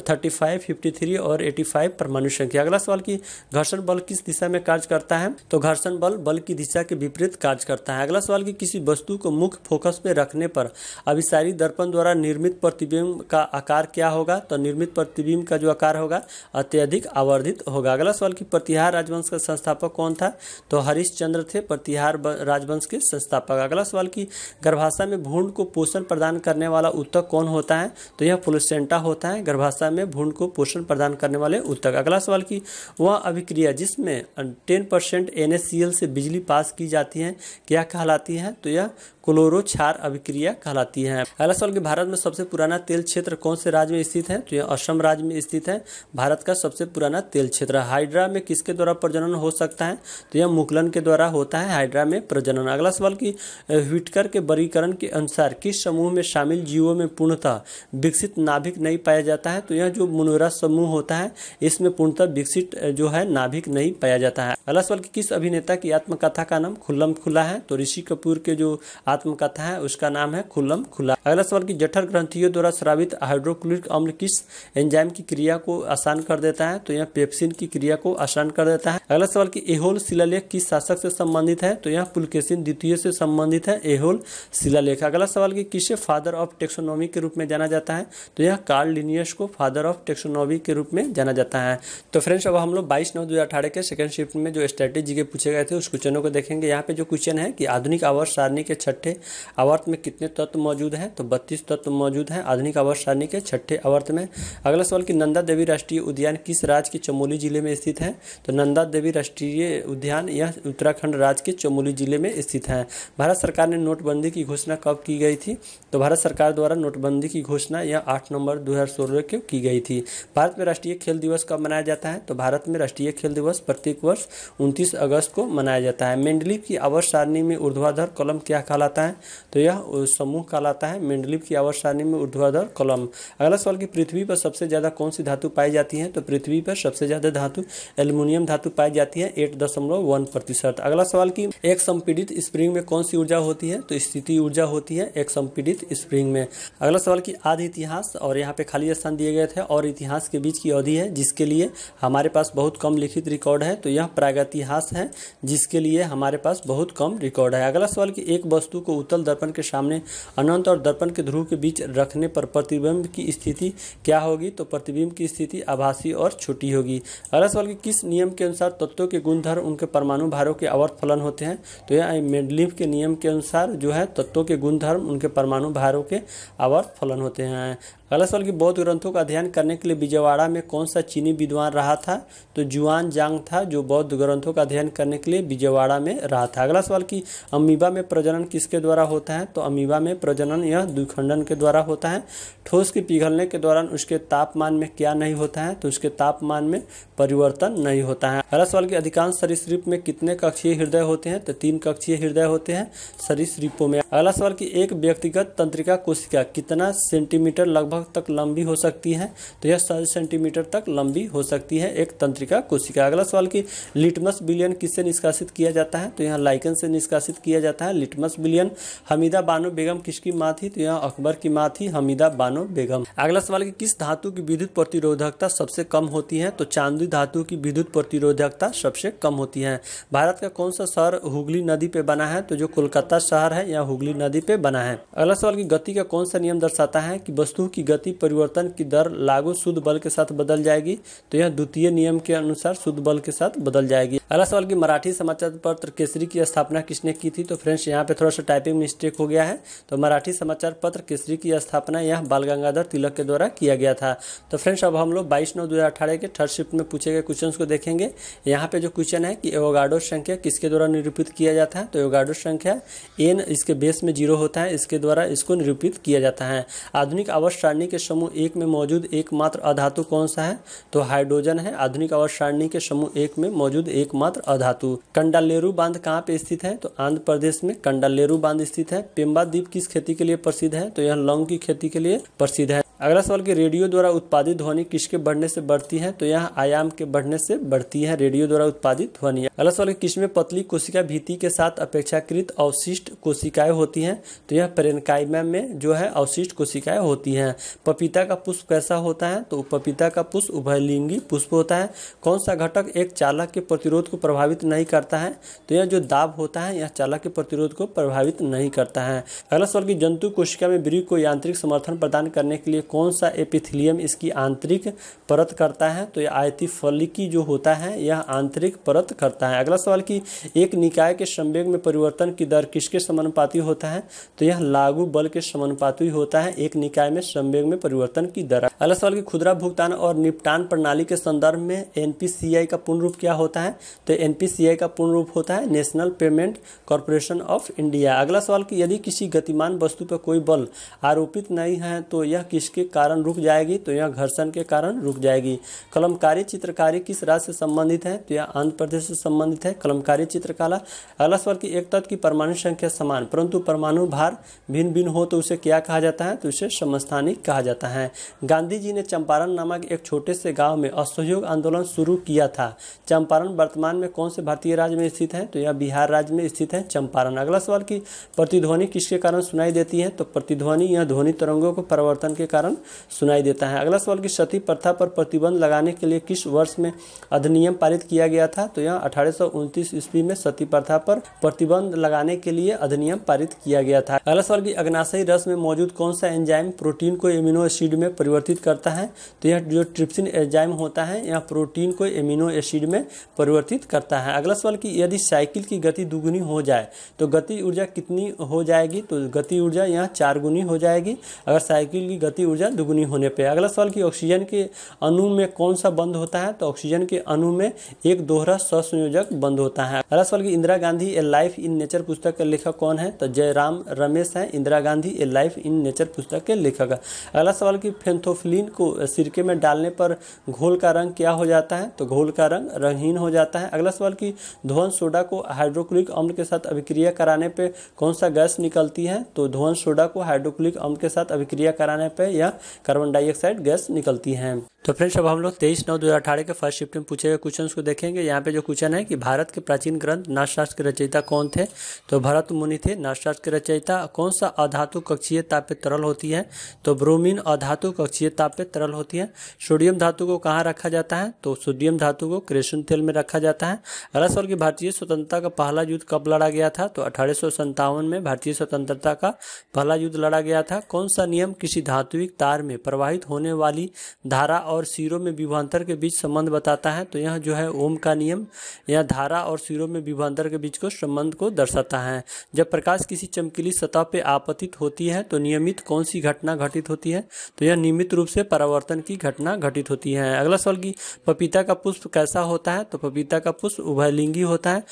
थर्टी फाइव फिफ्टी थ्री और एटी फाइव परमाणु संख्या अगला सवाल कि घर्षण बल किस दिशा में कार्य करता है तो घर्षण बल बल की दिशा के विपरीत कार्य करता है अगला सवाल की किसी वस्तु को मुख्य फोकस में रखने पर अभिसारी दर्पण द्वारा निर्मित प्रतिबिंब का आकार क्या होगा तो निर्मित प्रतिबिंब का जो आकार होगा अत्यधिक आवर्धित होगा अगला सवाल की प्रतिहार राजवंश का संस्थापक कौन था तो हरिश्चंद्र थे प्रतिहार राजवंश के संस्थापक अगला सवाल की गर्भाशय में भूण को पोषण प्रदान करने वाला उत्तक कौन होता है तो यह प्लेसेंटा होता है गर्भाशय में भूण को पोषण प्रदान करने वाले उत्तक अगला सवाल की वह अभिक्रिया जिसमें टेन परसेंट एन से बिजली पास की जाती है क्या कहलाती है तो यह क्लोरो छार अभिक्रिया कहलाती है अगला सवाल की भारत में सबसे पुराना तेल क्षेत्र कौन से राज्य में स्थित है तो यह असम राज्य में स्थित है भारत का सबसे पुराना तेल क्षेत्र हाइड्रा में किसके द्वारा प्रजनन हो सकता है तो यह मुकलन के द्वारा होता है हाइड्रा में प्रजनन अगला सवाल की व्हिटकर के वर्गीकरण के अनुसार किस समूह में शामिल जीवों में पूर्णतः विकसित नाभिक नहीं पाया जाता है तो यह जो मुनोरा समूह होता है इसमें पूर्णतः विकसित जो है नाभिक नहीं पाया जाता है अगला सवाल की किस अभिनेता की आत्मकथा का नाम खुल्लम खुला है तो ऋषि कपूर के जो आत्मकथा है उसका नाम है खुल्लम खुला अगला सवाल की जठर ग्रंथियों द्वारा स्रावित हाइड्रोक्लोरिक अम्ल किस एंजाइम की क्रिया को आसान कर देता है तो यह पेप्सिन की क्रिया को आसान कर देता है अगला सवाल की एहोल शिलालेख किस शासक से संबंधित है तो यह पुलकेशन द्वितीय से संबंधित है एहोल शिलालेख अगला सवाल की किसे फादर ऑफ टेक्सोनॉमी के रूप में जाना जाता है तो यह कार्ल लिनियस को फादर ऑफ टेक्सोनॉमी के रूप में जाना जाता है तो फ्रेंड्स अब हम लोग बाईस नौ दो के सेकंड शिफ्ट में जो स्ट्रेटेजी के पूछे गए थे उस क्वेश्चनों को देखेंगे यहाँ पे जो क्वेश्चन है कि आधुनिक आवर्त सारणी के छठ छठे आवर्त में कितने तत्व मौजूद हैं तो बत्तीस तत्व मौजूद हैं आधुनिक आवर्त सारणी के छठे आवर्त में अगला सवाल कि नंदा देवी राष्ट्रीय उद्यान किस राज्य के चमोली जिले में स्थित है तो नंदा देवी राष्ट्रीय उद्यान यह उत्तराखंड राज्य के चमोली जिले में स्थित है भारत सरकार ने नोटबंदी की घोषणा कब की गई थी तो भारत सरकार द्वारा नोटबंदी की घोषणा यह आठ नवंबर दो को की गई थी भारत में राष्ट्रीय खेल दिवस कब मनाया जाता है तो भारत में राष्ट्रीय खेल दिवस प्रत्येक वर्ष उनतीस अगस्त को मनाया जाता है मेंडली की अवर सारणी में ऊर्ध्वाधर कलम क्या कहलाता कहलाता है तो यह समूह कहलाता है मेंडलिप की आवर्त सारणी में ऊर्ध्वाधर कलम अगला सवाल कि पृथ्वी पर सबसे ज़्यादा कौन सी धातु पाई जाती है तो पृथ्वी पर सबसे ज़्यादा धातु एल्यूमिनियम धातु पाई जाती है एट दशमलव वन प्रतिशत अगला सवाल की एक संपीड़ित स्प्रिंग में कौन सी ऊर्जा होती है तो स्थिति ऊर्जा होती है एक संपीड़ित स्प्रिंग में अगला सवाल की आदि इतिहास और यहाँ पे खाली स्थान दिए गए थे और इतिहास के बीच की अवधि है जिसके लिए हमारे पास बहुत कम लिखित रिकॉर्ड है तो यह प्रागतिहास है जिसके लिए हमारे पास बहुत कम रिकॉर्ड है अगला सवाल कि एक वस्तु को उत्तल दर्पण के सामने अनंत और दर्पण के ध्रुव के बीच रखने पर प्रतिबिंब की स्थिति क्या होगी तो प्रतिबिंब की स्थिति आभासी और छोटी होगी अरस के किस नियम के अनुसार तत्वों के गुणधर्म उनके परमाणु भारों के अवर्त फलन होते हैं तो यह मेडलिव के नियम के अनुसार जो है तत्वों के गुणधर्म उनके परमाणु भारों के अवर्त फलन होते हैं कलशवल की बौद्ध ग्रंथों का अध्ययन करने के लिए विजयवाड़ा में कौन सा चीनी विद्वान रहा था तो जुआन जांग था जो बौद्ध ग्रंथों का अध्ययन करने के लिए विजयवाड़ा में रहा था अगला सवाल कि अमीबा में प्रजनन किसके द्वारा होता है तो अमीबा में प्रजनन यह द्विखंडन के द्वारा होता है ठोस के पिघलने के दौरान उसके तापमान में क्या नहीं होता है तो उसके तापमान में परिवर्तन नहीं होता है अगला सवाल की अधिकांश सरीसृप में कितने कक्षीय हृदय होते हैं तो तीन कक्षीय हृदय होते हैं सरीसृपों में अगला सवाल की एक व्यक्तिगत तंत्रिका कोशिका कितना सेंटीमीटर लगभग तक लंबी हो सकती है तो यह सात सेंटीमीटर तक लंबी हो सकती है एक तंत्रिका कोशिका अगला सवाल की लिटमस बिलियन किससे निष्कासित किया जाता है तो यहाँ लाइकन से निष्कासित किया जाता है लिटमस बिलियन हमीदा बानो बेगम किसकी माँ थी तो यहाँ अकबर की माँ थी हमीदा बानो बेगम अगला सवाल की किस धातु की विद्युत प्रतिरोधकता सबसे कम होती है तो चांदी धातु की विद्युत प्रतिरोधकता सबसे कम होती है भारत का कौन सा शहर हुगली नदी पे बना है तो जो कोलकाता शहर है यह हुगली नदी पे बना है अगला सवाल की गति का कौन सा नियम दर्शाता है कि वस्तु की की गति परिवर्तन की दर लागू शुद्ध बल के साथ बदल जाएगी तो यह द्वितीय नियम के अनुसार शुद्ध बल के साथ बदल जाएगी अगला सवाल की मराठी समाचार पत्र केसरी की स्थापना किसने की थी तो फ्रेंड्स यहाँ पे थोड़ा सा टाइपिंग मिस्टेक हो गया है तो मराठी समाचार पत्र केसरी की स्थापना यह बाल गंगाधर तिलक के द्वारा किया गया था तो फ्रेंड्स अब हम लोग बाईस नौ दो के थर्ड शिफ्ट में पूछे गए क्वेश्चन को देखेंगे यहाँ पे जो क्वेश्चन है कि एवोगाडो संख्या किसके द्वारा निरूपित किया जाता है तो एवोगाडो संख्या एन इसके बेस में जीरो होता है इसके द्वारा इसको निरूपित किया जाता है आधुनिक अवस्था सारणी के समूह एक में मौजूद एकमात्र अधातु कौन सा है तो हाइड्रोजन है आधुनिक आवर्त सारणी के समूह एक में मौजूद एकमात्र अधातु कंडालेरू बांध कहाँ पे स्थित है तो आंध्र प्रदेश में कंडालेरू बांध स्थित है पेम्बा द्वीप किस खेती के लिए प्रसिद्ध है तो यह लौंग की खेती के लिए प्रसिद्ध है अगला सवाल कि रेडियो द्वारा उत्पादित ध्वनि किसके बढ़ने से बढ़ती है तो यह आयाम के बढ़ने से बढ़ती है रेडियो द्वारा उत्पादित ध्वनि अगला सवाल किसमें पतली कोशिका भीति के साथ अपेक्षाकृत अवशिष्ट कोशिकाएं होती हैं तो यह प्रेनकाइमा में जो है अवशिष्ट कोशिकाएं होती हैं पपीता का पुष्प कैसा होता है तो पपीता का पुष्प उभयलिंगी पुष्प होता है कौन सा घटक एक चालक के प्रतिरोध को प्रभावित नहीं करता है तो यह जो दाब होता है यह चालक के प्रतिरोध को प्रभावित नहीं करता है अगला सवाल की जंतु कोशिका में वृक्ष को यांत्रिक समर्थन प्रदान करने के लिए कौन सा एपिथिलियम इसकी आंतरिक परत करता है तो यह फलिकी जो होता है यह आंतरिक परत करता है अगला सवाल कि एक निकाय के संवेग में परिवर्तन की दर किसके समानुपाती होता है तो यह लागू बल के समानुपाती होता है एक निकाय में संवेग में परिवर्तन की दर अगला सवाल की खुदरा भुगतान और निपटान प्रणाली के संदर्भ में एनपीसीआई का पूर्ण रूप क्या होता है तो एनपीसीआई का पूर्ण रूप होता है national payment corporation of India अगला सवाल कि यदि किसी गतिमान वस्तु पर कोई बल आरोपित नहीं है तो यह किस उसके कारण रुक जाएगी तो यह घर्षण के कारण रुक जाएगी कलमकारी चित्रकारी किस राज्य से संबंधित है तो यह आंध्र प्रदेश से संबंधित है कलमकारी चित्रकला अगला सवाल की एक तत्व की परमाणु संख्या समान परंतु परमाणु भार भिन्न भिन्न हो तो उसे क्या कहा जाता है तो उसे समस्थानिक कहा जाता है गांधी जी ने चंपारण नामक एक छोटे से गाँव में असहयोग आंदोलन शुरू किया था चंपारण वर्तमान में कौन से भारतीय राज्य में स्थित है तो यह बिहार राज्य में स्थित है चंपारण अगला सवाल की प्रतिध्वनि किसके कारण सुनाई देती है तो प्रतिध्वनि यह ध्वनि तरंगों को परिवर्तन के कारण कारण सुनाई देता है अगला सवाल कि सती प्रथा पर प्रतिबंध लगाने के लिए किस वर्ष में अधिनियम पारित किया गया था तो यह अठारह ईस्वी में सती प्रथा पर प्रतिबंध लगाने के लिए अधिनियम पारित किया गया था अगला सवाल की अग्नाशयी रस में मौजूद कौन सा एंजाइम प्रोटीन को एमिनो एसिड में परिवर्तित करता है तो यह जो ट्रिप्सिन एंजाइम होता है यह प्रोटीन को एमिनो एसिड में परिवर्तित करता है अगला सवाल की यदि साइकिल की गति दुगुनी हो जाए तो गति ऊर्जा कितनी हो जाएगी तो गति ऊर्जा यह चार गुनी हो जाएगी अगर साइकिल की गति ऊर्जा दुगुनी होने पे अगला सवाल कि ऑक्सीजन के अणु में कौन सा बंद होता है तो ऑक्सीजन के अणु में एक दोहरा स्वसंयोजक बंद होता है अगला सवाल कि Indira Gandhi a life in nature पुस्तक के लेखक कौन है तो जयराम रमेश है Indira Gandhi a life in nature पुस्तक के लेखक अगला सवाल की फेंथोफिलीन को सिरके में डालने पर घोल का रंग क्या हो जाता है तो घोल का रंग रंगहीन हो जाता है अगला सवाल की धोवन सोडा को हाइड्रोक्लिक अम्ल के साथ अभिक्रिया कराने पर कौन सा गैस निकलती है तो धोवन सोडा को हाइड्रोक्लिक अम्ल के साथ अभिक्रिया कराने पर या कार्बन डाइऑक्साइड गैस निकलती हैं तो फ्रेंड्स अब हम लोग तेईस नौ दो हज़ार अठारह के फर्स्ट शिफ्ट में पूछे गए क्वेश्चन को देखेंगे यहाँ पे जो क्वेश्चन है कि भारत के प्राचीन ग्रंथ नाशास्त्र के रचयिता कौन थे तो भरत मुनि थे नाशास्त्र के रचयिता कौन सा अधातु कक्षीय ताप पे तरल होती है तो ब्रोमीन अधातु कक्षीय ताप पे तरल होती है सोडियम धातु को कहाँ रखा जाता है तो सोडियम धातु को क्रेशन तेल में रखा जाता है अगला की भारतीय स्वतंत्रता का पहला युद्ध कब लड़ा गया था तो अठारह में भारतीय स्वतंत्रता का पहला युद्ध लड़ा गया था कौन सा नियम किसी धातुविक तार में प्रवाहित होने वाली धारा और सिरों में विभवान्तर के बीच संबंध बताता है तो यह जो है ओम का नियम यह धारा और सिरों में विभवान्तर के बीच को संबंध को दर्शाता है जब प्रकाश किसी चमकीली सतह पर आपतित होती है तो नियमित कौन सी घटना घटित होती है तो यह नियमित रूप से परावर्तन की घटना घटित होती है अगला सवाल की पपीता का पुष्प कैसा होता है तो पपीता का पुष्प उभयलिंगी होता है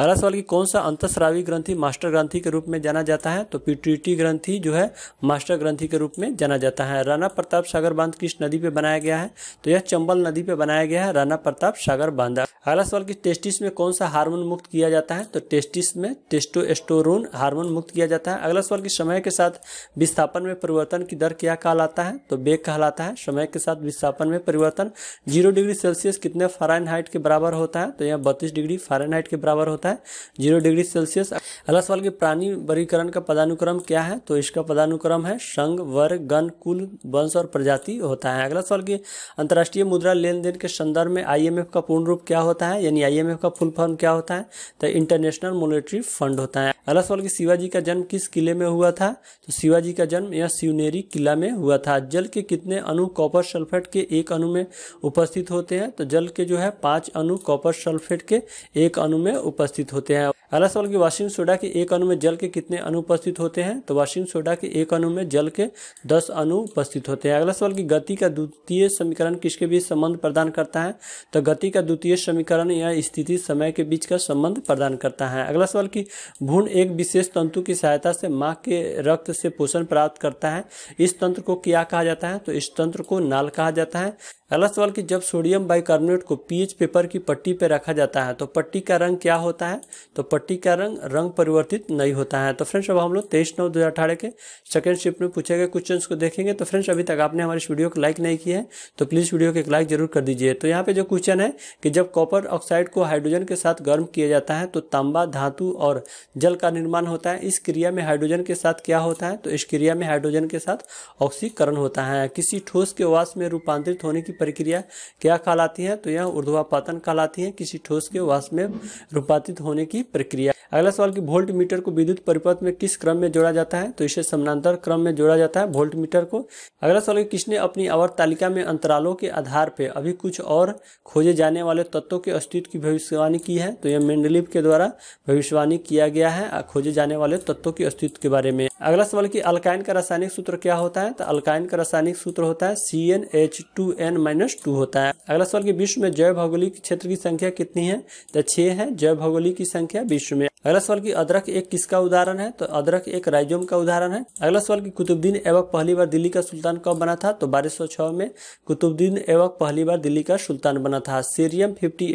अगला सवाल की कौन सा अंतस्रावी ग्रंथि मास्टर ग्रंथि के रूप में जाना जाता है तो पिट्रिटी ग्रंथि जो है मास्टर ग्रंथि के रूप में जाना जाता है राणा प्रताप सागर बांध किस नदी पर बनाया गया है तो यह चंबल नदी पे बनाया गया है राणा प्रताप सागर बांधा अगला सवाल की टेस्टिस में कौन सा हार्मोन मुक्त किया जाता है तो टेस्टिस में टेस्टोस्टोरून हार्मोन मुक्त किया जाता है अगला सवाल की समय के साथ विस्थापन में परिवर्तन की दर क्या कहलाता है तो बेग कहलाता है समय के साथ विस्थापन में परिवर्तन जीरो डिग्री सेल्सियस कितने फॉरन के बराबर होता है तो यह बत्तीस डिग्री फॉरन के बराबर होता है जीरो डिग्री सेल्सियस अगला सवाल की प्राणी वर्गीकरण का पदानुक्रम क्या है तो इसका पदानुक्रम है संघ वर्ग गण कुल वंश और प्रजाति होता है अगला सवाल की अंतर्राष्ट्रीय मुद्रा लेन देन के संदर्भ में आईएमएफ का पूर्ण रूप क्या होता है यानी आईएमएफ का फुल फॉर्म क्या होता है तो इंटरनेशनल मोनिट्री फंड होता है अगला सवाल की शिवाजी का जन्म किस किले में हुआ था तो शिवाजी का जन्म यह शिवनेरी किला में हुआ था जल के कितने अणु कॉपर सल्फेट के एक अणु में उपस्थित होते हैं तो जल के जो है पांच अणु कॉपर सल्फेट के एक अणु में उपस्थित होते हैं अगला सवाल कि वाशिंग सोडा के एक अणु में जल के कितने अनुपस्थित होते हैं तो वाशिंग सोडा के एक अणु में जल के दस अनु उपस्थित होते हैं अगला सवाल कि गति का द्वितीय समीकरण किसके बीच संबंध प्रदान करता है तो गति का द्वितीय समीकरण या स्थिति समय के बीच का संबंध प्रदान करता है अगला सवाल कि भूण एक विशेष तंतु की सहायता से माँ के रक्त से पोषण प्राप्त करता है इस तंत्र को क्या कहा जाता है तो इस तंत्र को नाल कहा जाता है अगला सवाल कि जब सोडियम बाइकार्बोनेट को पीएच पेपर की पट्टी पर रखा जाता है तो पट्टी का रंग क्या होता है तो पट्टी का रंग रंग परिवर्तित नहीं होता है तो फ्रेंड्स अब हम लोग तेईस नौ दो हजार के सेकेंड शिफ्ट में पूछे गए क्वेश्चन को देखेंगे तो फ्रेंड्स अभी तक आपने हमारे इस वीडियो को लाइक नहीं किया है तो प्लीज़ वीडियो को एक लाइक जरूर कर दीजिए तो यहाँ पे जो क्वेश्चन है कि जब कॉपर ऑक्साइड को हाइड्रोजन के साथ गर्म किया जाता है तो तांबा धातु और जल का निर्माण होता है इस क्रिया में हाइड्रोजन के साथ क्या होता है तो इस क्रिया में हाइड्रोजन के साथ ऑक्सीकरण होता है किसी ठोस के वास में रूपांतरित होने की प्रक्रिया क्या कहलाती है तो यह ऊर्ध्वापातन कहलाती है किसी ठोस के वास में रूपांतरित होने की प्रक्रिया क्रिया अगला सवाल कि वोल्ट मीटर को विद्युत परिपथ में किस क्रम में जोड़ा जाता है तो इसे समानांतर क्रम में जोड़ा जाता है वोल्ट मीटर को अगला सवाल कि किसने अपनी आवर्त तालिका में अंतरालों के आधार पर अभी कुछ और खोजे जाने वाले तत्वों के अस्तित्व की भविष्यवाणी की है तो यह मेंडलिव के द्वारा भविष्यवाणी किया गया है खोजे जाने वाले तत्वों के अस्तित्व के बारे में अगला सवाल की अल्काइन का रासायनिक सूत्र क्या होता है तो अल्काइन का रासायनिक सूत्र होता है C N H two N minus two होता है अगला सवाल की विश्व में जैव भौगोलिक क्षेत्र की संख्या कितनी है तो छह है जैव भौगोलिक की संख्या विश्व में अगला सवाल की अदरक एक किसका उदाहरण है तो अदरक एक राइजोम का उदाहरण है अगला सवाल की कुतुबुद्दीन एवक पहली बार दिल्ली का सुल्तान कब बना था तो बारह में कुतुबुद्दीन एवक पहली बार दिल्ली का सुल्तान बना था सीरियम फिफ्टी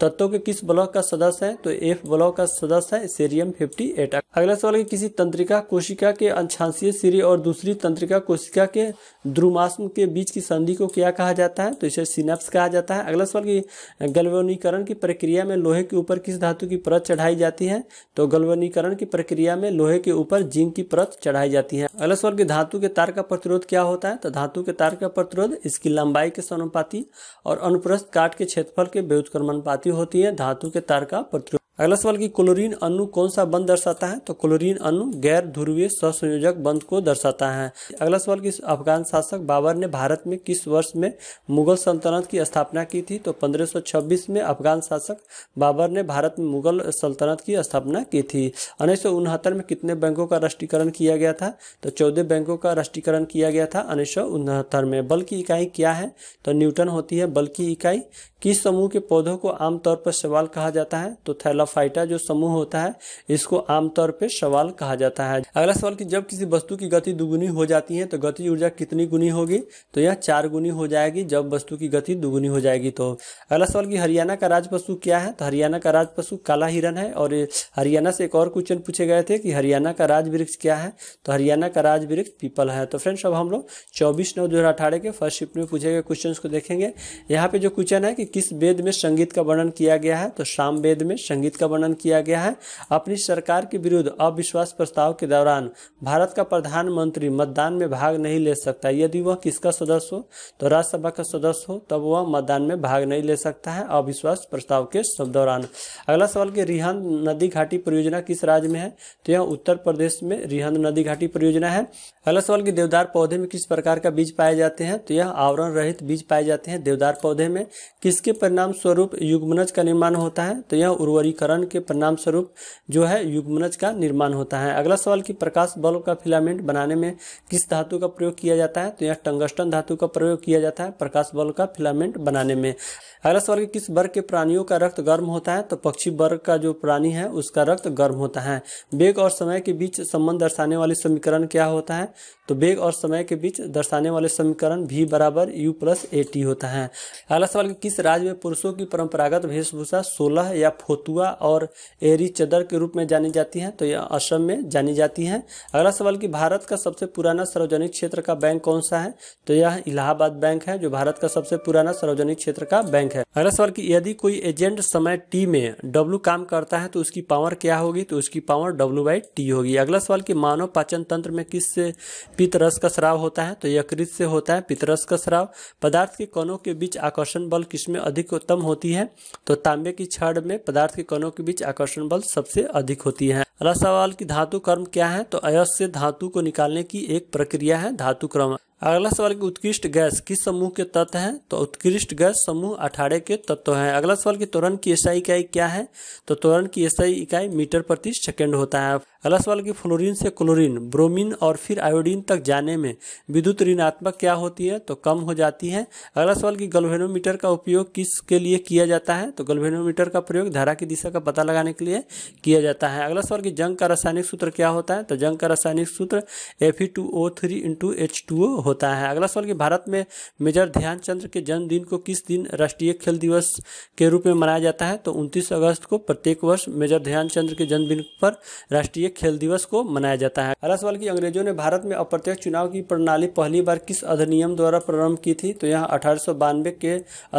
तत्वों के किस ब्लॉक का सदस्य है तो एफ ब्लॉक का सदस्य है सीरियम फिफ्टी अगला सवाल की किसी तंत्रिका कोशिका के अंशांशीय सिरे और दूसरी तंत्रिका कोशिका के द्रुमाश्म के बीच की संधि को क्या कहा जाता है तो इसे सिनेप्स कहा जाता है अगला सवाल की गलवनीकरण की प्रक्रिया में लोहे के ऊपर किस धातु की परत चढ़ाई चढ़ाई जाती है तो गलवनीकरण की प्रक्रिया में लोहे के ऊपर जिंक की परत चढ़ाई जाती है अगला स्वर्ग धातु के तार का प्रतिरोध क्या होता है तो धातु के तार का प्रतिरोध इसकी लंबाई के समानुपाती और अनुप्रस्थ काट के क्षेत्रफल के व्युत्क्रमानुपाती होती है धातु के तार का प्रतिरोध अगला सवाल कि क्लोरीन अणु कौन सा बंद दर्शाता है तो क्लोरीन अणु गैर ध्रुवीय सहसंयोजक बंद को दर्शाता है अगला सवाल कि अफगान शासक बाबर ने भारत में किस वर्ष में मुगल सल्तनत की स्थापना की थी तो 1526 में अफगान शासक बाबर ने भारत में मुगल सल्तनत की स्थापना की थी उन्नीस में कितने बैंकों का राष्ट्रीयकरण किया गया था तो चौदह बैंकों का राष्ट्रीयकरण किया गया था उन्नीस में बल की इकाई क्या है तो न्यूटन होती है बल इकाई किस समूह के पौधों को आमतौर पर सवाल कहा जाता है तो थैला फाइटा जो समूह होता है इसको आमतौर पर सवाल कहा जाता है अगला सवाल कि जब किसी वस्तु की गति दुगुनी हो जाती है तो गति ऊर्जा कितनी गुनी होगी तो यह चार गुनी हो जाएगी जब वस्तु की गति दुगुनी हो जाएगी तो अगला सवाल कि हरियाणा का राज पशु क्या है तो हरियाणा का राज पशु काला हिरन है और हरियाणा से एक और क्वेश्चन पूछे गए थे कि हरियाणा का राज वृक्ष क्या है तो हरियाणा का राज वृक्ष पीपल है तो फ्रेंड्स अब हम लोग चौबीस नौ दो के फर्स्ट शिफ्ट में पूछे गए क्वेश्चन को देखेंगे यहाँ पे जो क्वेश्चन है कि किस वेद में संगीत का वर्णन किया गया है तो शाम वेद में संगीत जीत का वर्णन किया गया है अपनी सरकार के विरुद्ध अविश्वास प्रस्ताव के दौरान भारत का प्रधानमंत्री मतदान में भाग नहीं ले सकता यदि वह किसका सदस्य हो तो राज्यसभा का सदस्य हो तब वह मतदान में भाग नहीं ले सकता है अविश्वास प्रस्ताव के दौरान अगला सवाल की रिहंद नदी घाटी परियोजना किस राज्य में है तो यह उत्तर प्रदेश में रिहंद नदी घाटी परियोजना है अगला सवाल की देवदार पौधे में किस प्रकार का बीज पाए जाते हैं तो यह आवरण रहित बीज पाए जाते हैं देवदार पौधे में किसके परिणाम स्वरूप युगमनज का निर्माण होता है तो यह उर्वरी पृथक्करण के परिणाम स्वरूप जो है युग्मनज का निर्माण होता है अगला सवाल कि प्रकाश बल्ब का फिलामेंट बनाने में किस धातु का प्रयोग किया जाता है तो यह टंगस्टन धातु का प्रयोग किया जाता है प्रकाश बल्ब का फिलामेंट बनाने में अगला सवाल किस वर्ग के प्राणियों का रक्त गर्म होता है तो पक्षी वर्ग का जो प्राणी है उसका रक्त गर्म होता है वेग और समय के बीच संबंध दर्शाने वाले समीकरण क्या होता है तो वेग और समय के बीच दर्शाने वाले समीकरण भी बराबर यू प्लस ए टी होता है अगला सवाल किस राज्य में पुरुषों की परंपरागत वेशभूषा सोलह या फोतुआ और एरी चदर के रूप में जानी जाती हैं तो यह असम में जानी जाती हैं अगला सवाल कि भारत का सबसे पुराना सार्वजनिक क्षेत्र का बैंक कौन सा है तो यह इलाहाबाद बैंक है जो भारत का सबसे पुराना सार्वजनिक क्षेत्र का बैंक है अगला सवाल की यदि कोई एजेंट समय टी में डब्ल्यू काम करता है तो उसकी पावर क्या होगी तो उसकी पावर डब्ल्यू बाई टी होगी अगला सवाल की मानव पाचन तंत्र में किस से पितरस का श्राव होता है तो यह कृत से होता है पितरस का श्राव पदार्थ के कणों के बीच आकर्षण बल किसमें अधिकतम होती है तो तांबे की छड़ में पदार्थ के कणों दोनों के बीच आकर्षण बल सबसे अधिक होती है अगला सवाल की धातु कर्म क्या है तो अयस से धातु को निकालने की एक प्रक्रिया है धातु क्रम अगला सवाल की उत्कृष्ट गैस किस समूह के तत्व हैं तो उत्कृष्ट गैस समूह अठारह के तत्व हैं अगला सवाल की तोरण की एसआई इकाई क्या है तो तोरण की एसआई इकाई मीटर प्रति सेकंड होता है अलसवाल की फ्लोरीन से क्लोरीन ब्रोमीन और फिर आयोडीन तक जाने में विद्युत ऋणात्मक क्या होती है तो कम हो जाती है अगला सवाल की गल्वेनोमीटर का उपयोग किस के लिए किया जाता है तो गल्वेनोमीटर का प्रयोग धारा की दिशा का पता लगाने के लिए किया जाता है अगला सवाल कि जंग का रासायनिक सूत्र क्या होता है तो जंग का रासायनिक सूत्र F E two O three into H two O होता है अगला सवाल कि भारत में मेजर ध्यानचंद्र के जन्मदिन को किस दिन राष्ट्रीय खेल दिवस के रूप में मनाया जाता है तो उनतीस अगस्त को प्रत्येक वर्ष मेजर ध्यानचंद्र के जन्मदिन पर राष्ट्रीय खेल दिवस को मनाया जाता है अगला सवाल की अंग्रेजों ने भारत में अप्रत्यक्ष चुनाव की प्रणाली पहली बार किस अधिनियम द्वारा प्रारंभ की थी तो यहाँ अठारह के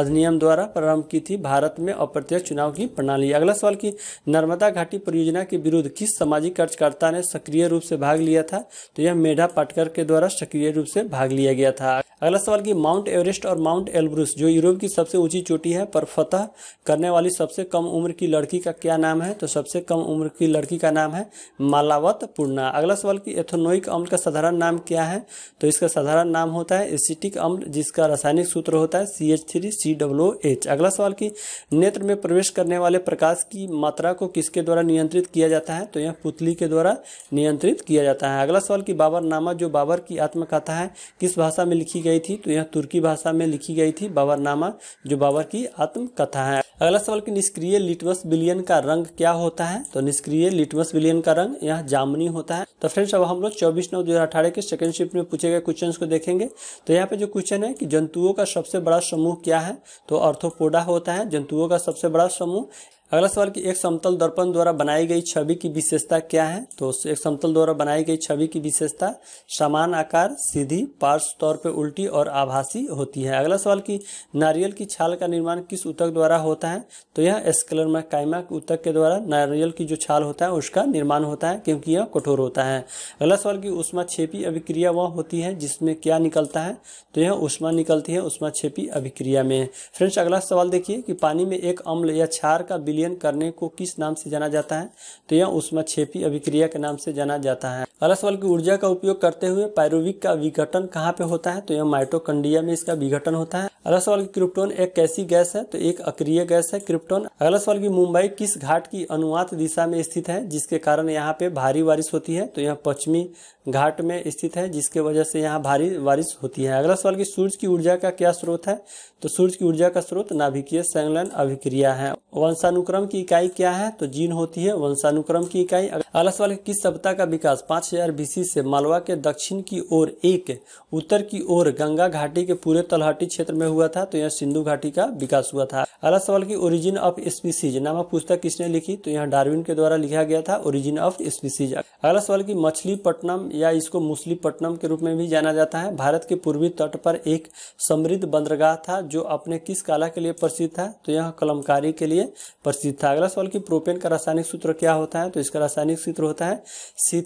अधिनियम द्वारा प्रारंभ की थी भारत में अप्रत्यक्ष चुनाव की प्रणाली अगला सवाल की नर्मदा घाटी परियोजना के विरुद्ध किस सामाजिक कार्यकर्ता ने सक्रिय रूप से भाग लिया था तो यह मेढा पाटकर के द्वारा सक्रिय रूप से भाग लिया गया था अगला सवाल कि माउंट एवरेस्ट और माउंट एल्ब्रूस जो यूरोप की सबसे ऊंची चोटी है पर फतह करने वाली सबसे कम उम्र की लड़की का क्या नाम है तो सबसे कम उम्र की लड़की का नाम है मालावत पूर्णा अगला सवाल कि एथोनोइक अम्ल का साधारण नाम क्या है तो इसका साधारण नाम होता है एसिटिक अम्ल जिसका रासायनिक सूत्र होता है C H three C W H अगला सवाल कि नेत्र में प्रवेश करने वाले प्रकाश की मात्रा को किसके द्वारा नियंत्रित किया जाता है तो यह पुतली के द्वारा नियंत्रित किया जाता है अगला सवाल कि बाबर नामा जो बाबर की आत्मकथा है किस भाषा में लिखी गई गई थी तो यह तुर्की भाषा में लिखी गई थी बाबरनामा जो बाबर की आत्मकथा है अगला सवाल कि निष्क्रिय लिटमस बिलियन का रंग क्या होता है तो निष्क्रिय लिटमस बिलियन का रंग यह जामनी होता है तो फ्रेंड्स अब हम लोग चौबीस नौ दो के सेकंड शिफ्ट में पूछे गए क्वेश्चन को देखेंगे तो यहाँ पे जो क्वेश्चन है कि जंतुओं का सबसे बड़ा समूह क्या है तो अर्थोपोडा होता है जंतुओं का सबसे बड़ा समूह अगला सवाल कि एक समतल दर्पण द्वारा बनाई गई छवि की विशेषता क्या है तो एक समतल द्वारा बनाई गई छवि की विशेषता समान आकार सीधी पार्श्व तौर पर उल्टी और आभासी होती है अगला सवाल कि नारियल की छाल का निर्माण किस ऊतक द्वारा होता है तो यह में कायमा ऊतक के द्वारा नारियल की जो छाल होता है उसका निर्माण होता है क्योंकि यह कठोर होता है अगला सवाल की उष्मा छेपी अभिक्रिया वह होती है जिसमें क्या निकलता है तो यह उष्मा निकलती है उष्मा छेपी अभिक्रिया में फ्रेंड्स अगला सवाल देखिए कि पानी में एक अम्ल या क्षार का विलय विलयन करने को किस नाम से जाना जाता है तो यह उष्मा छेपी अभिक्रिया के नाम से जाना जाता है अलसवाल की ऊर्जा का उपयोग करते हुए पायरोविक का विघटन कहाँ पे होता है तो यह माइटोकंडिया में इसका विघटन होता है अगला सवाल की क्रिप्टोन एक कैसी गैस है तो एक अक्रिय गैस है क्रिप्टोन अगला सवाल की मुंबई किस घाट की अनुवात दिशा में स्थित है जिसके कारण यहाँ पे भारी बारिश होती है तो यह पश्चिमी घाट में स्थित है जिसके वजह से यहाँ भारी बारिश होती है अगला सवाल की सूर्य की ऊर्जा का क्या स्रोत है तो सूर्य की ऊर्जा का स्रोत नाभिकीय संलन अभिक्रिया है वंशानु वंशानुक्रम की इकाई क्या है तो जीन होती है वंशानुक्रम की इकाई आलसवाल किस सभ्यता का विकास 5000 बीसी से मालवा के दक्षिण की ओर एक उत्तर की ओर गंगा घाटी के पूरे तलहटी क्षेत्र में हुआ था तो यह सिंधु घाटी का विकास हुआ था अगला सवाल की ओरिजिन ऑफ स्पीसीज नामक पुस्तक किसने लिखी तो यहाँ डार्विन के द्वारा लिखा गया था ओरिजिन ऑफ स्पीसीज अगला सवाल की मछली पट्टनम या इसको मुस्लिम पट्टनम के रूप में भी जाना जाता है भारत के पूर्वी तट पर एक समृद्ध बंदरगाह था जो अपने किस कला के लिए प्रसिद्ध था तो यह कलमकारी के लिए उपस्थित था अगला सवाल कि प्रोपेन का रासायनिक सूत्र क्या होता है तो इसका रासायनिक सूत्र होता है सी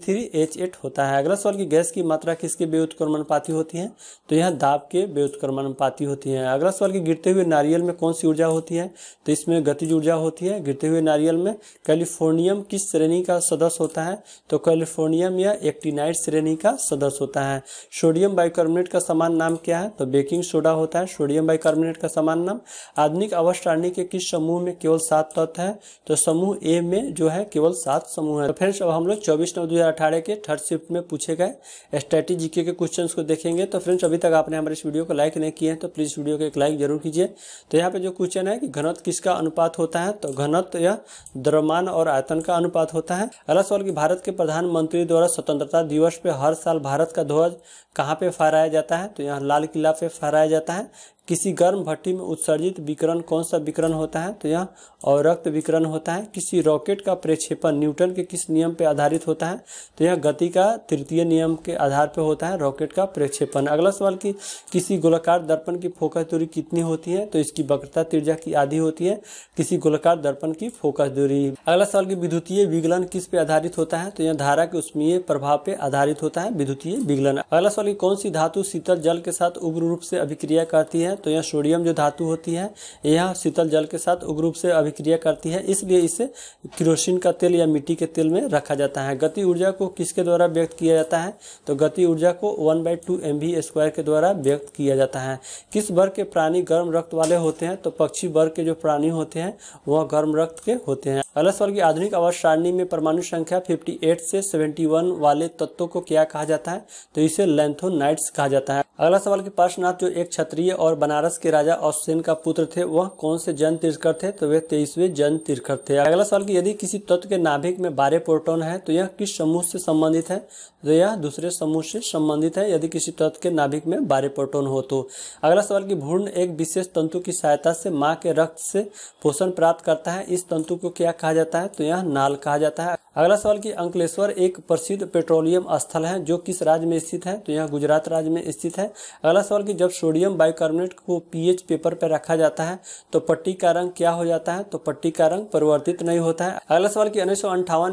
होता है अगला सवाल कि गैस की मात्रा किसके पाती होती है तो यह दाब के पाती होती है अगला सवाल कि गिरते हुए नारियल में कौन सी ऊर्जा होती है तो इसमें गतिज ऊर्जा होती है गिरते हुए नारियल में कैलिफोर्नियम किस श्रेणी का सदस्य होता है तो कैलिफोर्नियम या एक्टिनाइट श्रेणी का सदस्य होता है सोडियम बाइकार्बोनेट का समान नाम क्या है तो बेकिंग सोडा होता है सोडियम बाइकार्बोनेट का समान नाम आधुनिक अवस्थ के किस समूह में केवल सात तत्व है तो समूह ए में जो है केवल सात समूह है तो फ्रेंड्स अब हम लोग चौबीस नौ दो के थर्ड शिफ्ट में पूछे गए स्टैटी जीके के क्वेश्चन को देखेंगे तो फ्रेंड्स अभी तक आपने हमारे इस वीडियो को लाइक नहीं किए हैं तो प्लीज़ वीडियो को एक लाइक जरूर कीजिए तो यहाँ पे जो क्वेश्चन है कि घनत किसका अनुपात होता है तो घनत या द्रमान और आयतन का अनुपात होता है अगला सवाल की भारत के प्रधानमंत्री द्वारा स्वतंत्रता दिवस पे हर साल भारत का ध्वज कहाँ पे फहराया जाता है तो यहाँ लाल किला पे फहराया जाता है किसी गर्म भट्टी में उत्सर्जित विकरण कौन सा विकरण होता है तो यह और रक्त विकरण होता है किसी रॉकेट का प्रक्षेपण न्यूटन के किस नियम पर आधारित होता है तो यह गति का तृतीय नियम के आधार पर होता है रॉकेट का प्रक्षेपण अगला सवाल कि किसी गोलाकार दर्पण की फोकस दूरी कितनी होती है तो इसकी वक्रता त्रिज्या की आधी होती है किसी गोलाकार दर्पण की फोकस दूरी अगला सवाल की विद्युतीय विगलन किस पे आधारित होता है तो यह धारा के उष्मीय प्रभाव पे आधारित होता है विद्युतीय विगलन अगला सवाल की कौन सी धातु शीतल जल के साथ उग्र रूप से अभिक्रिया करती है तो यह सोडियम जो धातु होती है यह शीतल जल के साथ उग्र रूप से अभिक्रिया करती है इसलिए इसे क्रोसिन का तेल या मिट्टी के तेल में रखा जाता है गति ऊर्जा को किसके द्वारा व्यक्त किया जाता है तो गति ऊर्जा को one by two m we square के द्वारा व्यक्त किया जाता है किस वर्ग के प्राणी गर्म रक्त वाले होते हैं तो पक्षी वर्ग के जो प्राणी होते हैं वह गर्म रक्त के होते हैं सवाल की आधुनिक आवाज सारणी में परमाणु संख्या 58 से 71 वाले तत्वों को क्या कहा जाता है तो इसे लेंथोनाइट्स कहा जाता है अगला सवाल की पार्शनाथ जो एक क्षत्रिय और बनारस के राजा औसेन का पुत्र थे वह कौन से जन तीर्थकर थे तो वे तेईसवे जन तीर्थकर थे अगला सवाल की यदि किसी तत्व के नाभिक में बारह प्रोटोन है तो यह किस समूह से संबंधित है तो यह दूसरे समूह से संबंधित है यदि किसी तत्व के नाभिक में बारह प्रोटोन हो तो अगला सवाल की भूर्ण एक विशेष तंतु की सहायता से माँ के रक्त से पोषण प्राप्त करता है इस तंतु को क्या कहा कहा जाता है तो यह नाल कहा जाता है अगला सवाल की अंकलेश्वर एक प्रसिद्ध पेट्रोलियम स्थल है जो किस राज्य में स्थित है तो यह गुजरात राज्य में स्थित है अगला सवाल की जब सोडियम बाइकार्बोनेट को पीएच पेपर पर रखा जाता है तो पट्टी का रंग क्या हो जाता है तो पट्टी का रंग परिवर्तित नहीं होता है अगला सवाल की उन्नीस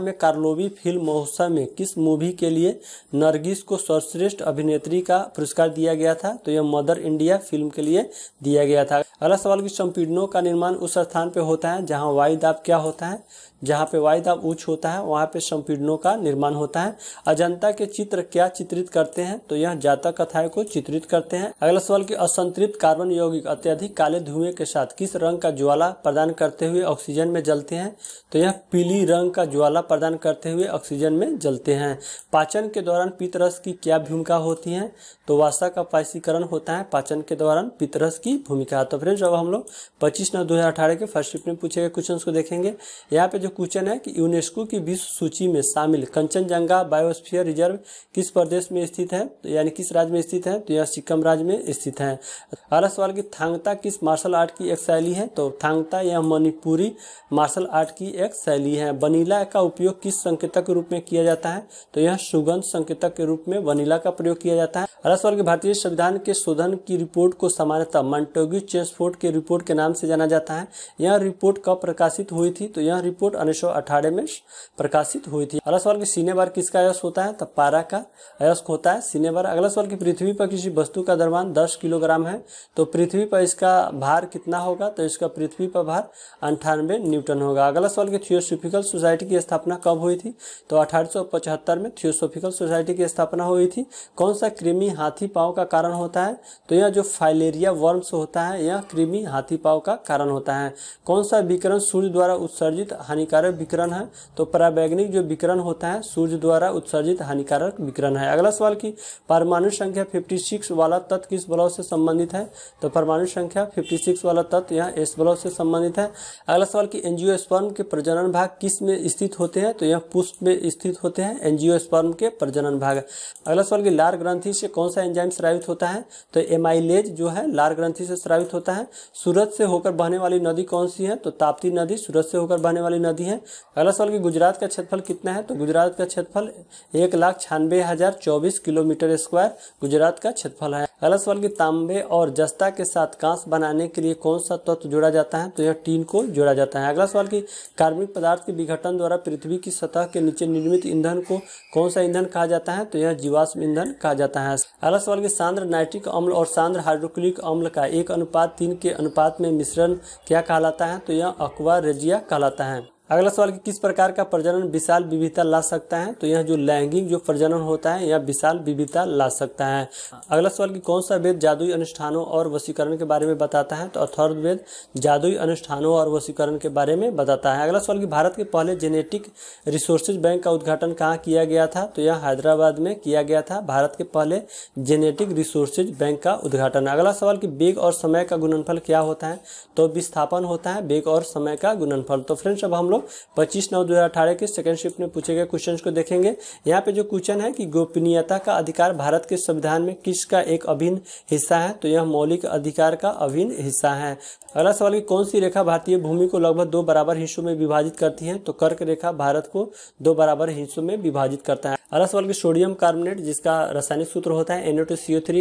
में कार्लोवी फिल्म महोत्सव में किस मूवी के लिए नरगिस को सर्वश्रेष्ठ अभिनेत्री का पुरस्कार दिया गया था तो यह मदर इंडिया फिल्म के लिए दिया गया था अगला सवाल की संपीड़नों का निर्माण उस स्थान पर होता है जहाँ वायु दाब क्या होता है जहाँ पे वायदा उच्च होता है वहाँ पे संपीड़नों का निर्माण होता है अजंता के चित्र क्या चित्रित करते हैं तो यह जातक कथाएं को चित्रित करते हैं अगला सवाल की असंतृप्त कार्बन यौगिक अत्यधिक काले धुएं के साथ किस रंग का ज्वाला प्रदान करते हुए ऑक्सीजन में जलते हैं तो यह पीली रंग का ज्वाला प्रदान करते हुए ऑक्सीजन में जलते हैं पाचन के दौरान पितरस की क्या भूमिका होती है तो वासा का पायसीकरण होता है पाचन के दौरान पितरस की भूमिका तो फ्रेंड्स अब हम लोग पच्चीस नौ दो के फर्स्ट में पूछे गए क्वेश्चन को देखेंगे यहाँ पे जो क्वेश्चन है कि यूनेस्को की विश्व सूची में शामिल कंचनजंगा बायोस्फीयर रिजर्व किस प्रदेश में स्थित है तो यानी किस राज्य में स्थित है तो यह सिक्किम राज्य में स्थित है अगला सवाल की थांगता किस मार्शल आर्ट की एक शैली है तो थांगता यह मणिपुरी मार्शल आर्ट की एक शैली है वनीला का उपयोग किस संकेतक के रूप में किया जाता है तो यह सुगंध संकेतक के रूप में वनीला का प्रयोग किया जाता है अगला सवाल की भारतीय संविधान के शोधन की रिपोर्ट को सामान्यतः मंटोगी चेस्ट के रिपोर्ट के नाम से जाना जाता है यह रिपोर्ट कब प्रकाशित हुई थी तो यह यह रिपोर्ट उन्नीस में प्रकाशित हुई थी अगला सवाल की सीने बार किसका अयस्क होता है तो पारा का अयस्क होता है सीने बार अगला सवाल की पृथ्वी पर किसी वस्तु का दरमान दस किलोग्राम है तो पृथ्वी पर इसका भार कितना होगा तो इसका पृथ्वी पर भार अंठानवे न्यूटन होगा अगला सवाल की थियोसोफिकल सोसाइटी की स्थापना कब हुई थी तो अठारह में थियोसोफिकल सोसाइटी की स्थापना हुई थी कौन सा कृमि हाथी पाव का कारण होता है तो यह जो फाइलेरिया वर्म्स होता है यह कृमि हाथी पाव का कारण होता है कौन सा विकरण सूर्य द्वारा उत्सर्जित उत्सर्जित हानिकारक विकरण है तो पराबैग्निक जो विकरण होता है सूर्य द्वारा उत्सर्जित हानिकारक विकरण है अगला सवाल की परमाणु संख्या 56 वाला तत्व किस बलव से संबंधित है तो परमाणु संख्या 56 वाला तत्व यहाँ एस बलव से संबंधित है अगला सवाल की एनजियोस्पर्म के प्रजनन भाग किस में स्थित होते हैं तो यह पुष्प में स्थित होते हैं एनजियोस्पर्म के प्रजनन भाग अगला सवाल की लार ग्रंथि से कौन सा एंजाइम स्रावित होता है तो एमाइलेज जो है लार ग्रंथि से स्रावित होता है सूरज से होकर बहने वाली नदी कौन सी है तो ताप्ती नदी सूरज से होकर बहने बहने वाली नदी है अगला सवाल कि गुजरात का क्षेत्रफल कितना है तो गुजरात का क्षेत्रफल एक लाख छियानवे हजार चौबीस किलोमीटर स्क्वायर गुजरात का क्षेत्रफल है अगला सवाल कि तांबे और जस्ता के साथ कांस बनाने के लिए कौन सा तत्व जोड़ा जाता है तो यह टीन को जोड़ा जाता है अगला सवाल की कार्मिक पदार्थ के विघटन द्वारा पृथ्वी की सतह के नीचे निर्मित ईंधन को कौन सा ईंधन कहा जाता है तो यह जीवाश्म ईंधन कहा जाता है अगला सवाल की सांद्र नाइट्रिक अम्ल और सांद्र हाइड्रोक्लिक अम्ल का एक अनुपात तीन के अनुपात में मिश्रण क्या कहलाता है तो यह अकवा रेजिया कहलाता है हैं अगला सवाल कि किस प्रकार का प्रजनन विशाल विविधता ला सकता है तो यह जो लैंगिक जो प्रजनन होता है यह विशाल विविधता ला सकता है अगला सवाल कि कौन सा वेद जादुई अनुष्ठानों और वशीकरण के बारे में बताता है तो अथर्व वेद जादुई अनुष्ठानों और वशीकरण के बारे में बताता है अगला सवाल कि भारत के पहले जेनेटिक रिसोर्सेज बैंक का उद्घाटन कहाँ किया गया था तो यह हैदराबाद में किया गया था भारत के पहले जेनेटिक रिसोर्सेज बैंक का उद्घाटन अगला सवाल कि वेग और समय का गुणनफल क्या होता है तो विस्थापन होता है वेग और समय का गुणनफल तो फ्रेंड्स अब हम लोग लोग पच्चीस नौ दो के सेकेंड शिफ्ट में पूछे गए क्वेश्चन को देखेंगे यहाँ पे जो क्वेश्चन है कि गोपनीयता का अधिकार भारत के संविधान में किसका एक अभिन्न हिस्सा है तो यह मौलिक अधिकार का अभिन्न हिस्सा है अगला सवाल की कौन सी रेखा भारतीय भूमि को लगभग दो बराबर हिस्सों में विभाजित करती है तो कर्क रेखा भारत को दो बराबर हिस्सों में विभाजित करता है अगला सवाल की सोडियम कार्बोनेट जिसका रासायनिक सूत्र होता है एनओ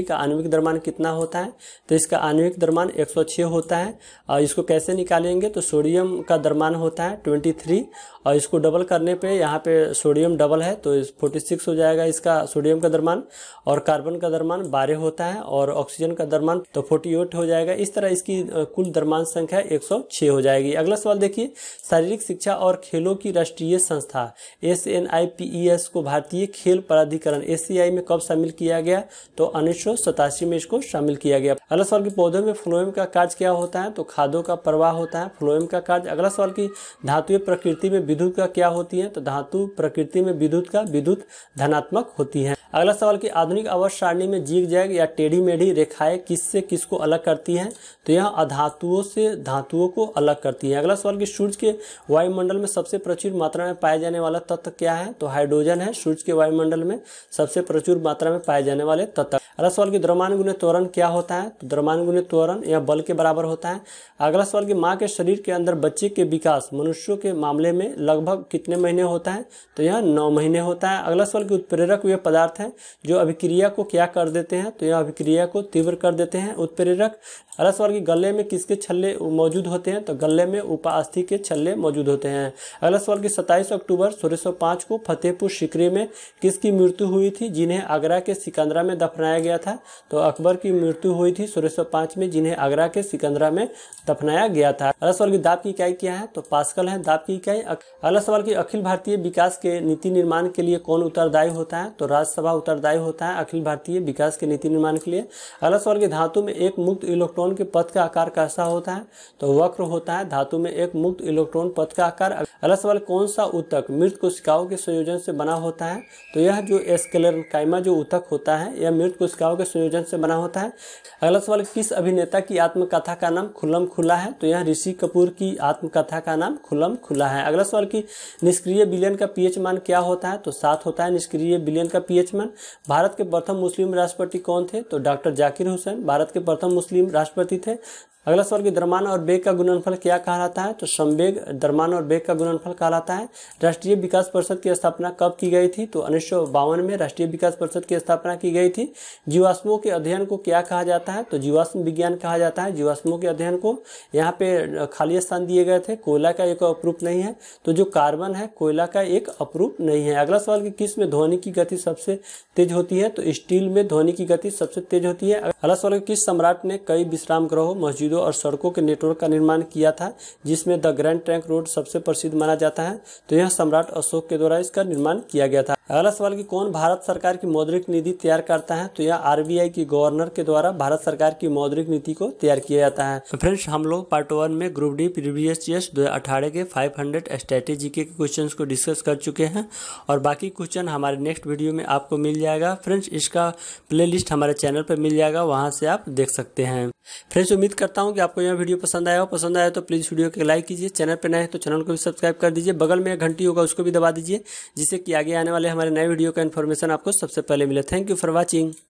का आणविक द्रमान कितना होता है तो इसका आणविक द्रमान 106 होता है और इसको कैसे निकालेंगे तो सोडियम का द्रमान होता है ट्वेंटी थ्री और इसको डबल करने पे यहाँ पे सोडियम डबल है तो फोर्टी सिक्स हो जाएगा इसका सोडियम का दरमान और कार्बन का दरमान बारह होता है और ऑक्सीजन का दरमान तो फोर्टी एट हो जाएगा इस तरह इसकी कुल दरमान संख्या एक सौ छः हो जाएगी अगला सवाल देखिए शारीरिक शिक्षा और खेलों की राष्ट्रीय संस्था S N I P E S को भारतीय खेल प्राधिकरण एस सी आई में कब शामिल किया गया तो उन्नीस सौ में इसको शामिल किया गया अगला सवाल की पौधों में फ्लोएम का कार्य क्या होता है तो खादों का प्रवाह होता है फ्लोएम का कार्य अगला सवाल की धातु प्रकृति में विद्युत का क्या होती है तो धातु प्रकृति में विद्युत का विद्युत धनात्मक होती है अगला सवाल की आधुनिक अवध सारणी में जीग जैग या टेढ़ी मेढ़ी रेखाएं किससे किसको अलग करती हैं तो यह अधातुओं से धातुओं को अलग करती है अगला सवाल की सूर्य के वायुमंडल में सबसे प्रचुर मात्रा में पाए जाने वाला तत्व क्या है तो हाइड्रोजन है सूर्य के वायुमंडल में सबसे प्रचुर मात्रा में पाए जाने वाले तत्व अगला सवाल की द्रमान गुण त्वरण क्या होता है तो द्रमान गुण त्वरण यह बल के बराबर होता है अगला सवाल की माँ के शरीर के अंदर बच्चे के विकास मनुष्यों के मामले में लगभग कितने महीने होता है तो यह नौ महीने होता है अगला सवाल कि उत्प्रेरक वे पदार्थ हैं जो अभिक्रिया को क्या कर देते हैं तो यह अभिक्रिया को तीव्र कर देते हैं उत्प्रेरक अलसवर्गी गले में किसके छल्ले मौजूद होते हैं तो गले में उपास्थि के छल्ले मौजूद होते हैं अलसवर्गी सत्ताईस अक्टूबर सोलह को फतेहपुर सिकरी में किसकी मृत्यु हुई थी जिन्हें आगरा के सिकंदरा में दफनाया गया था तो अकबर की मृत्यु हुई थी सोलह में जिन्हें आगरा के सिकंदरा में दफनाया गया था अलसवर्गी दाप की इकाई क्या है तो पासकल है दाप की इकाई अलसवर्गी अखिल भारतीय विकास के नीति निर्माण के लिए कौन उत्तरदायी होता है तो राज्यसभा उत्तरदायी होता है अखिल भारतीय विकास के नीति निर्माण के लिए के धातु में एक मुक्त इलेक्ट्रॉन इलेक्ट्रॉन के पथ का आकार कैसा होता है तो वक्र होता है धातु में एक मुक्त इलेक्ट्रॉन पथ का आकार अगला सवाल कौन सा उत्तक मृत कोशिकाओं के संयोजन से बना होता है तो यह जो एस्केलर कायमा जो उत्तक होता है यह मृत कोशिकाओं के संयोजन से बना होता है अगला सवाल किस अभिनेता की आत्मकथा का नाम खुलम खुला है तो यह ऋषि कपूर की आत्मकथा का नाम खुलम खुला है अगला सवाल की निष्क्रिय बिलियन का पीएच मान क्या होता है तो सात होता है निष्क्रिय बिलियन का पीएच मान भारत के प्रथम मुस्लिम राष्ट्रपति कौन थे तो डॉक्टर जाकिर हुसैन भारत के प्रथम मुस्लिम राष्ट्र राष्ट्रपति थे अगला सवाल की द्रमान और बेग का गुणनफल क्या कहलाता है तो संवेग द्रमान और बेग का गुणनफल कहलाता है राष्ट्रीय विकास परिषद की स्थापना कब की गई थी तो उन्नीस में राष्ट्रीय विकास परिषद की स्थापना की गई थी जीवाश्मों के अध्ययन को क्या कहा जाता है तो जीवाश्म विज्ञान कहा जाता है जीवाश्मों के अध्ययन को यहाँ पे खाली स्थान दिए गए थे कोयला का एक अपरूप नहीं है तो जो कार्बन है कोयला का एक अपरूप नहीं है अगला सवाल की किस में ध्वनि की गति सबसे तेज होती है तो स्टील में ध्वनि की गति सबसे तेज होती है अगला सवाल किस सम्राट ने कई विश्राम ग्रहों मस्जिदों और सड़कों के नेटवर्क का निर्माण किया था जिसमें द ग्रैंड ट्रैंक रोड सबसे प्रसिद्ध माना जाता है तो यह सम्राट अशोक के द्वारा इसका निर्माण किया गया था अगला सवाल की कौन भारत सरकार की मौद्रिक नीति तैयार करता है तो यह आरबीआई की गवर्नर के द्वारा भारत सरकार की मौद्रिक नीति को तैयार किया जाता है तो फ्रेंड्स हम लोग पार्ट वन में ग्रुप डी प्रीवियस ईयर दो के फाइव हंड्रेड स्ट्रेटेजी के क्वेश्चन को डिस्कस कर चुके हैं और बाकी क्वेश्चन हमारे नेक्स्ट वीडियो में आपको मिल जाएगा फ्रेंड्स इसका प्ले हमारे चैनल पर मिल जाएगा वहाँ से आप देख सकते हैं फ्रेंड्स उम्मीद करता हूँ कि आपको यह वीडियो पसंद आया हो पसंद आया तो प्लीज़ वीडियो को लाइक कीजिए चैनल पर नए तो चैनल को भी सब्सक्राइब कर दीजिए बगल में घंटी होगा उसको भी दबा दीजिए जिससे कि आगे आने वाले हमारे नए वीडियो का इन्फॉर्मेशन आपको सबसे पहले मिले थैंक यू फॉर वॉचिंग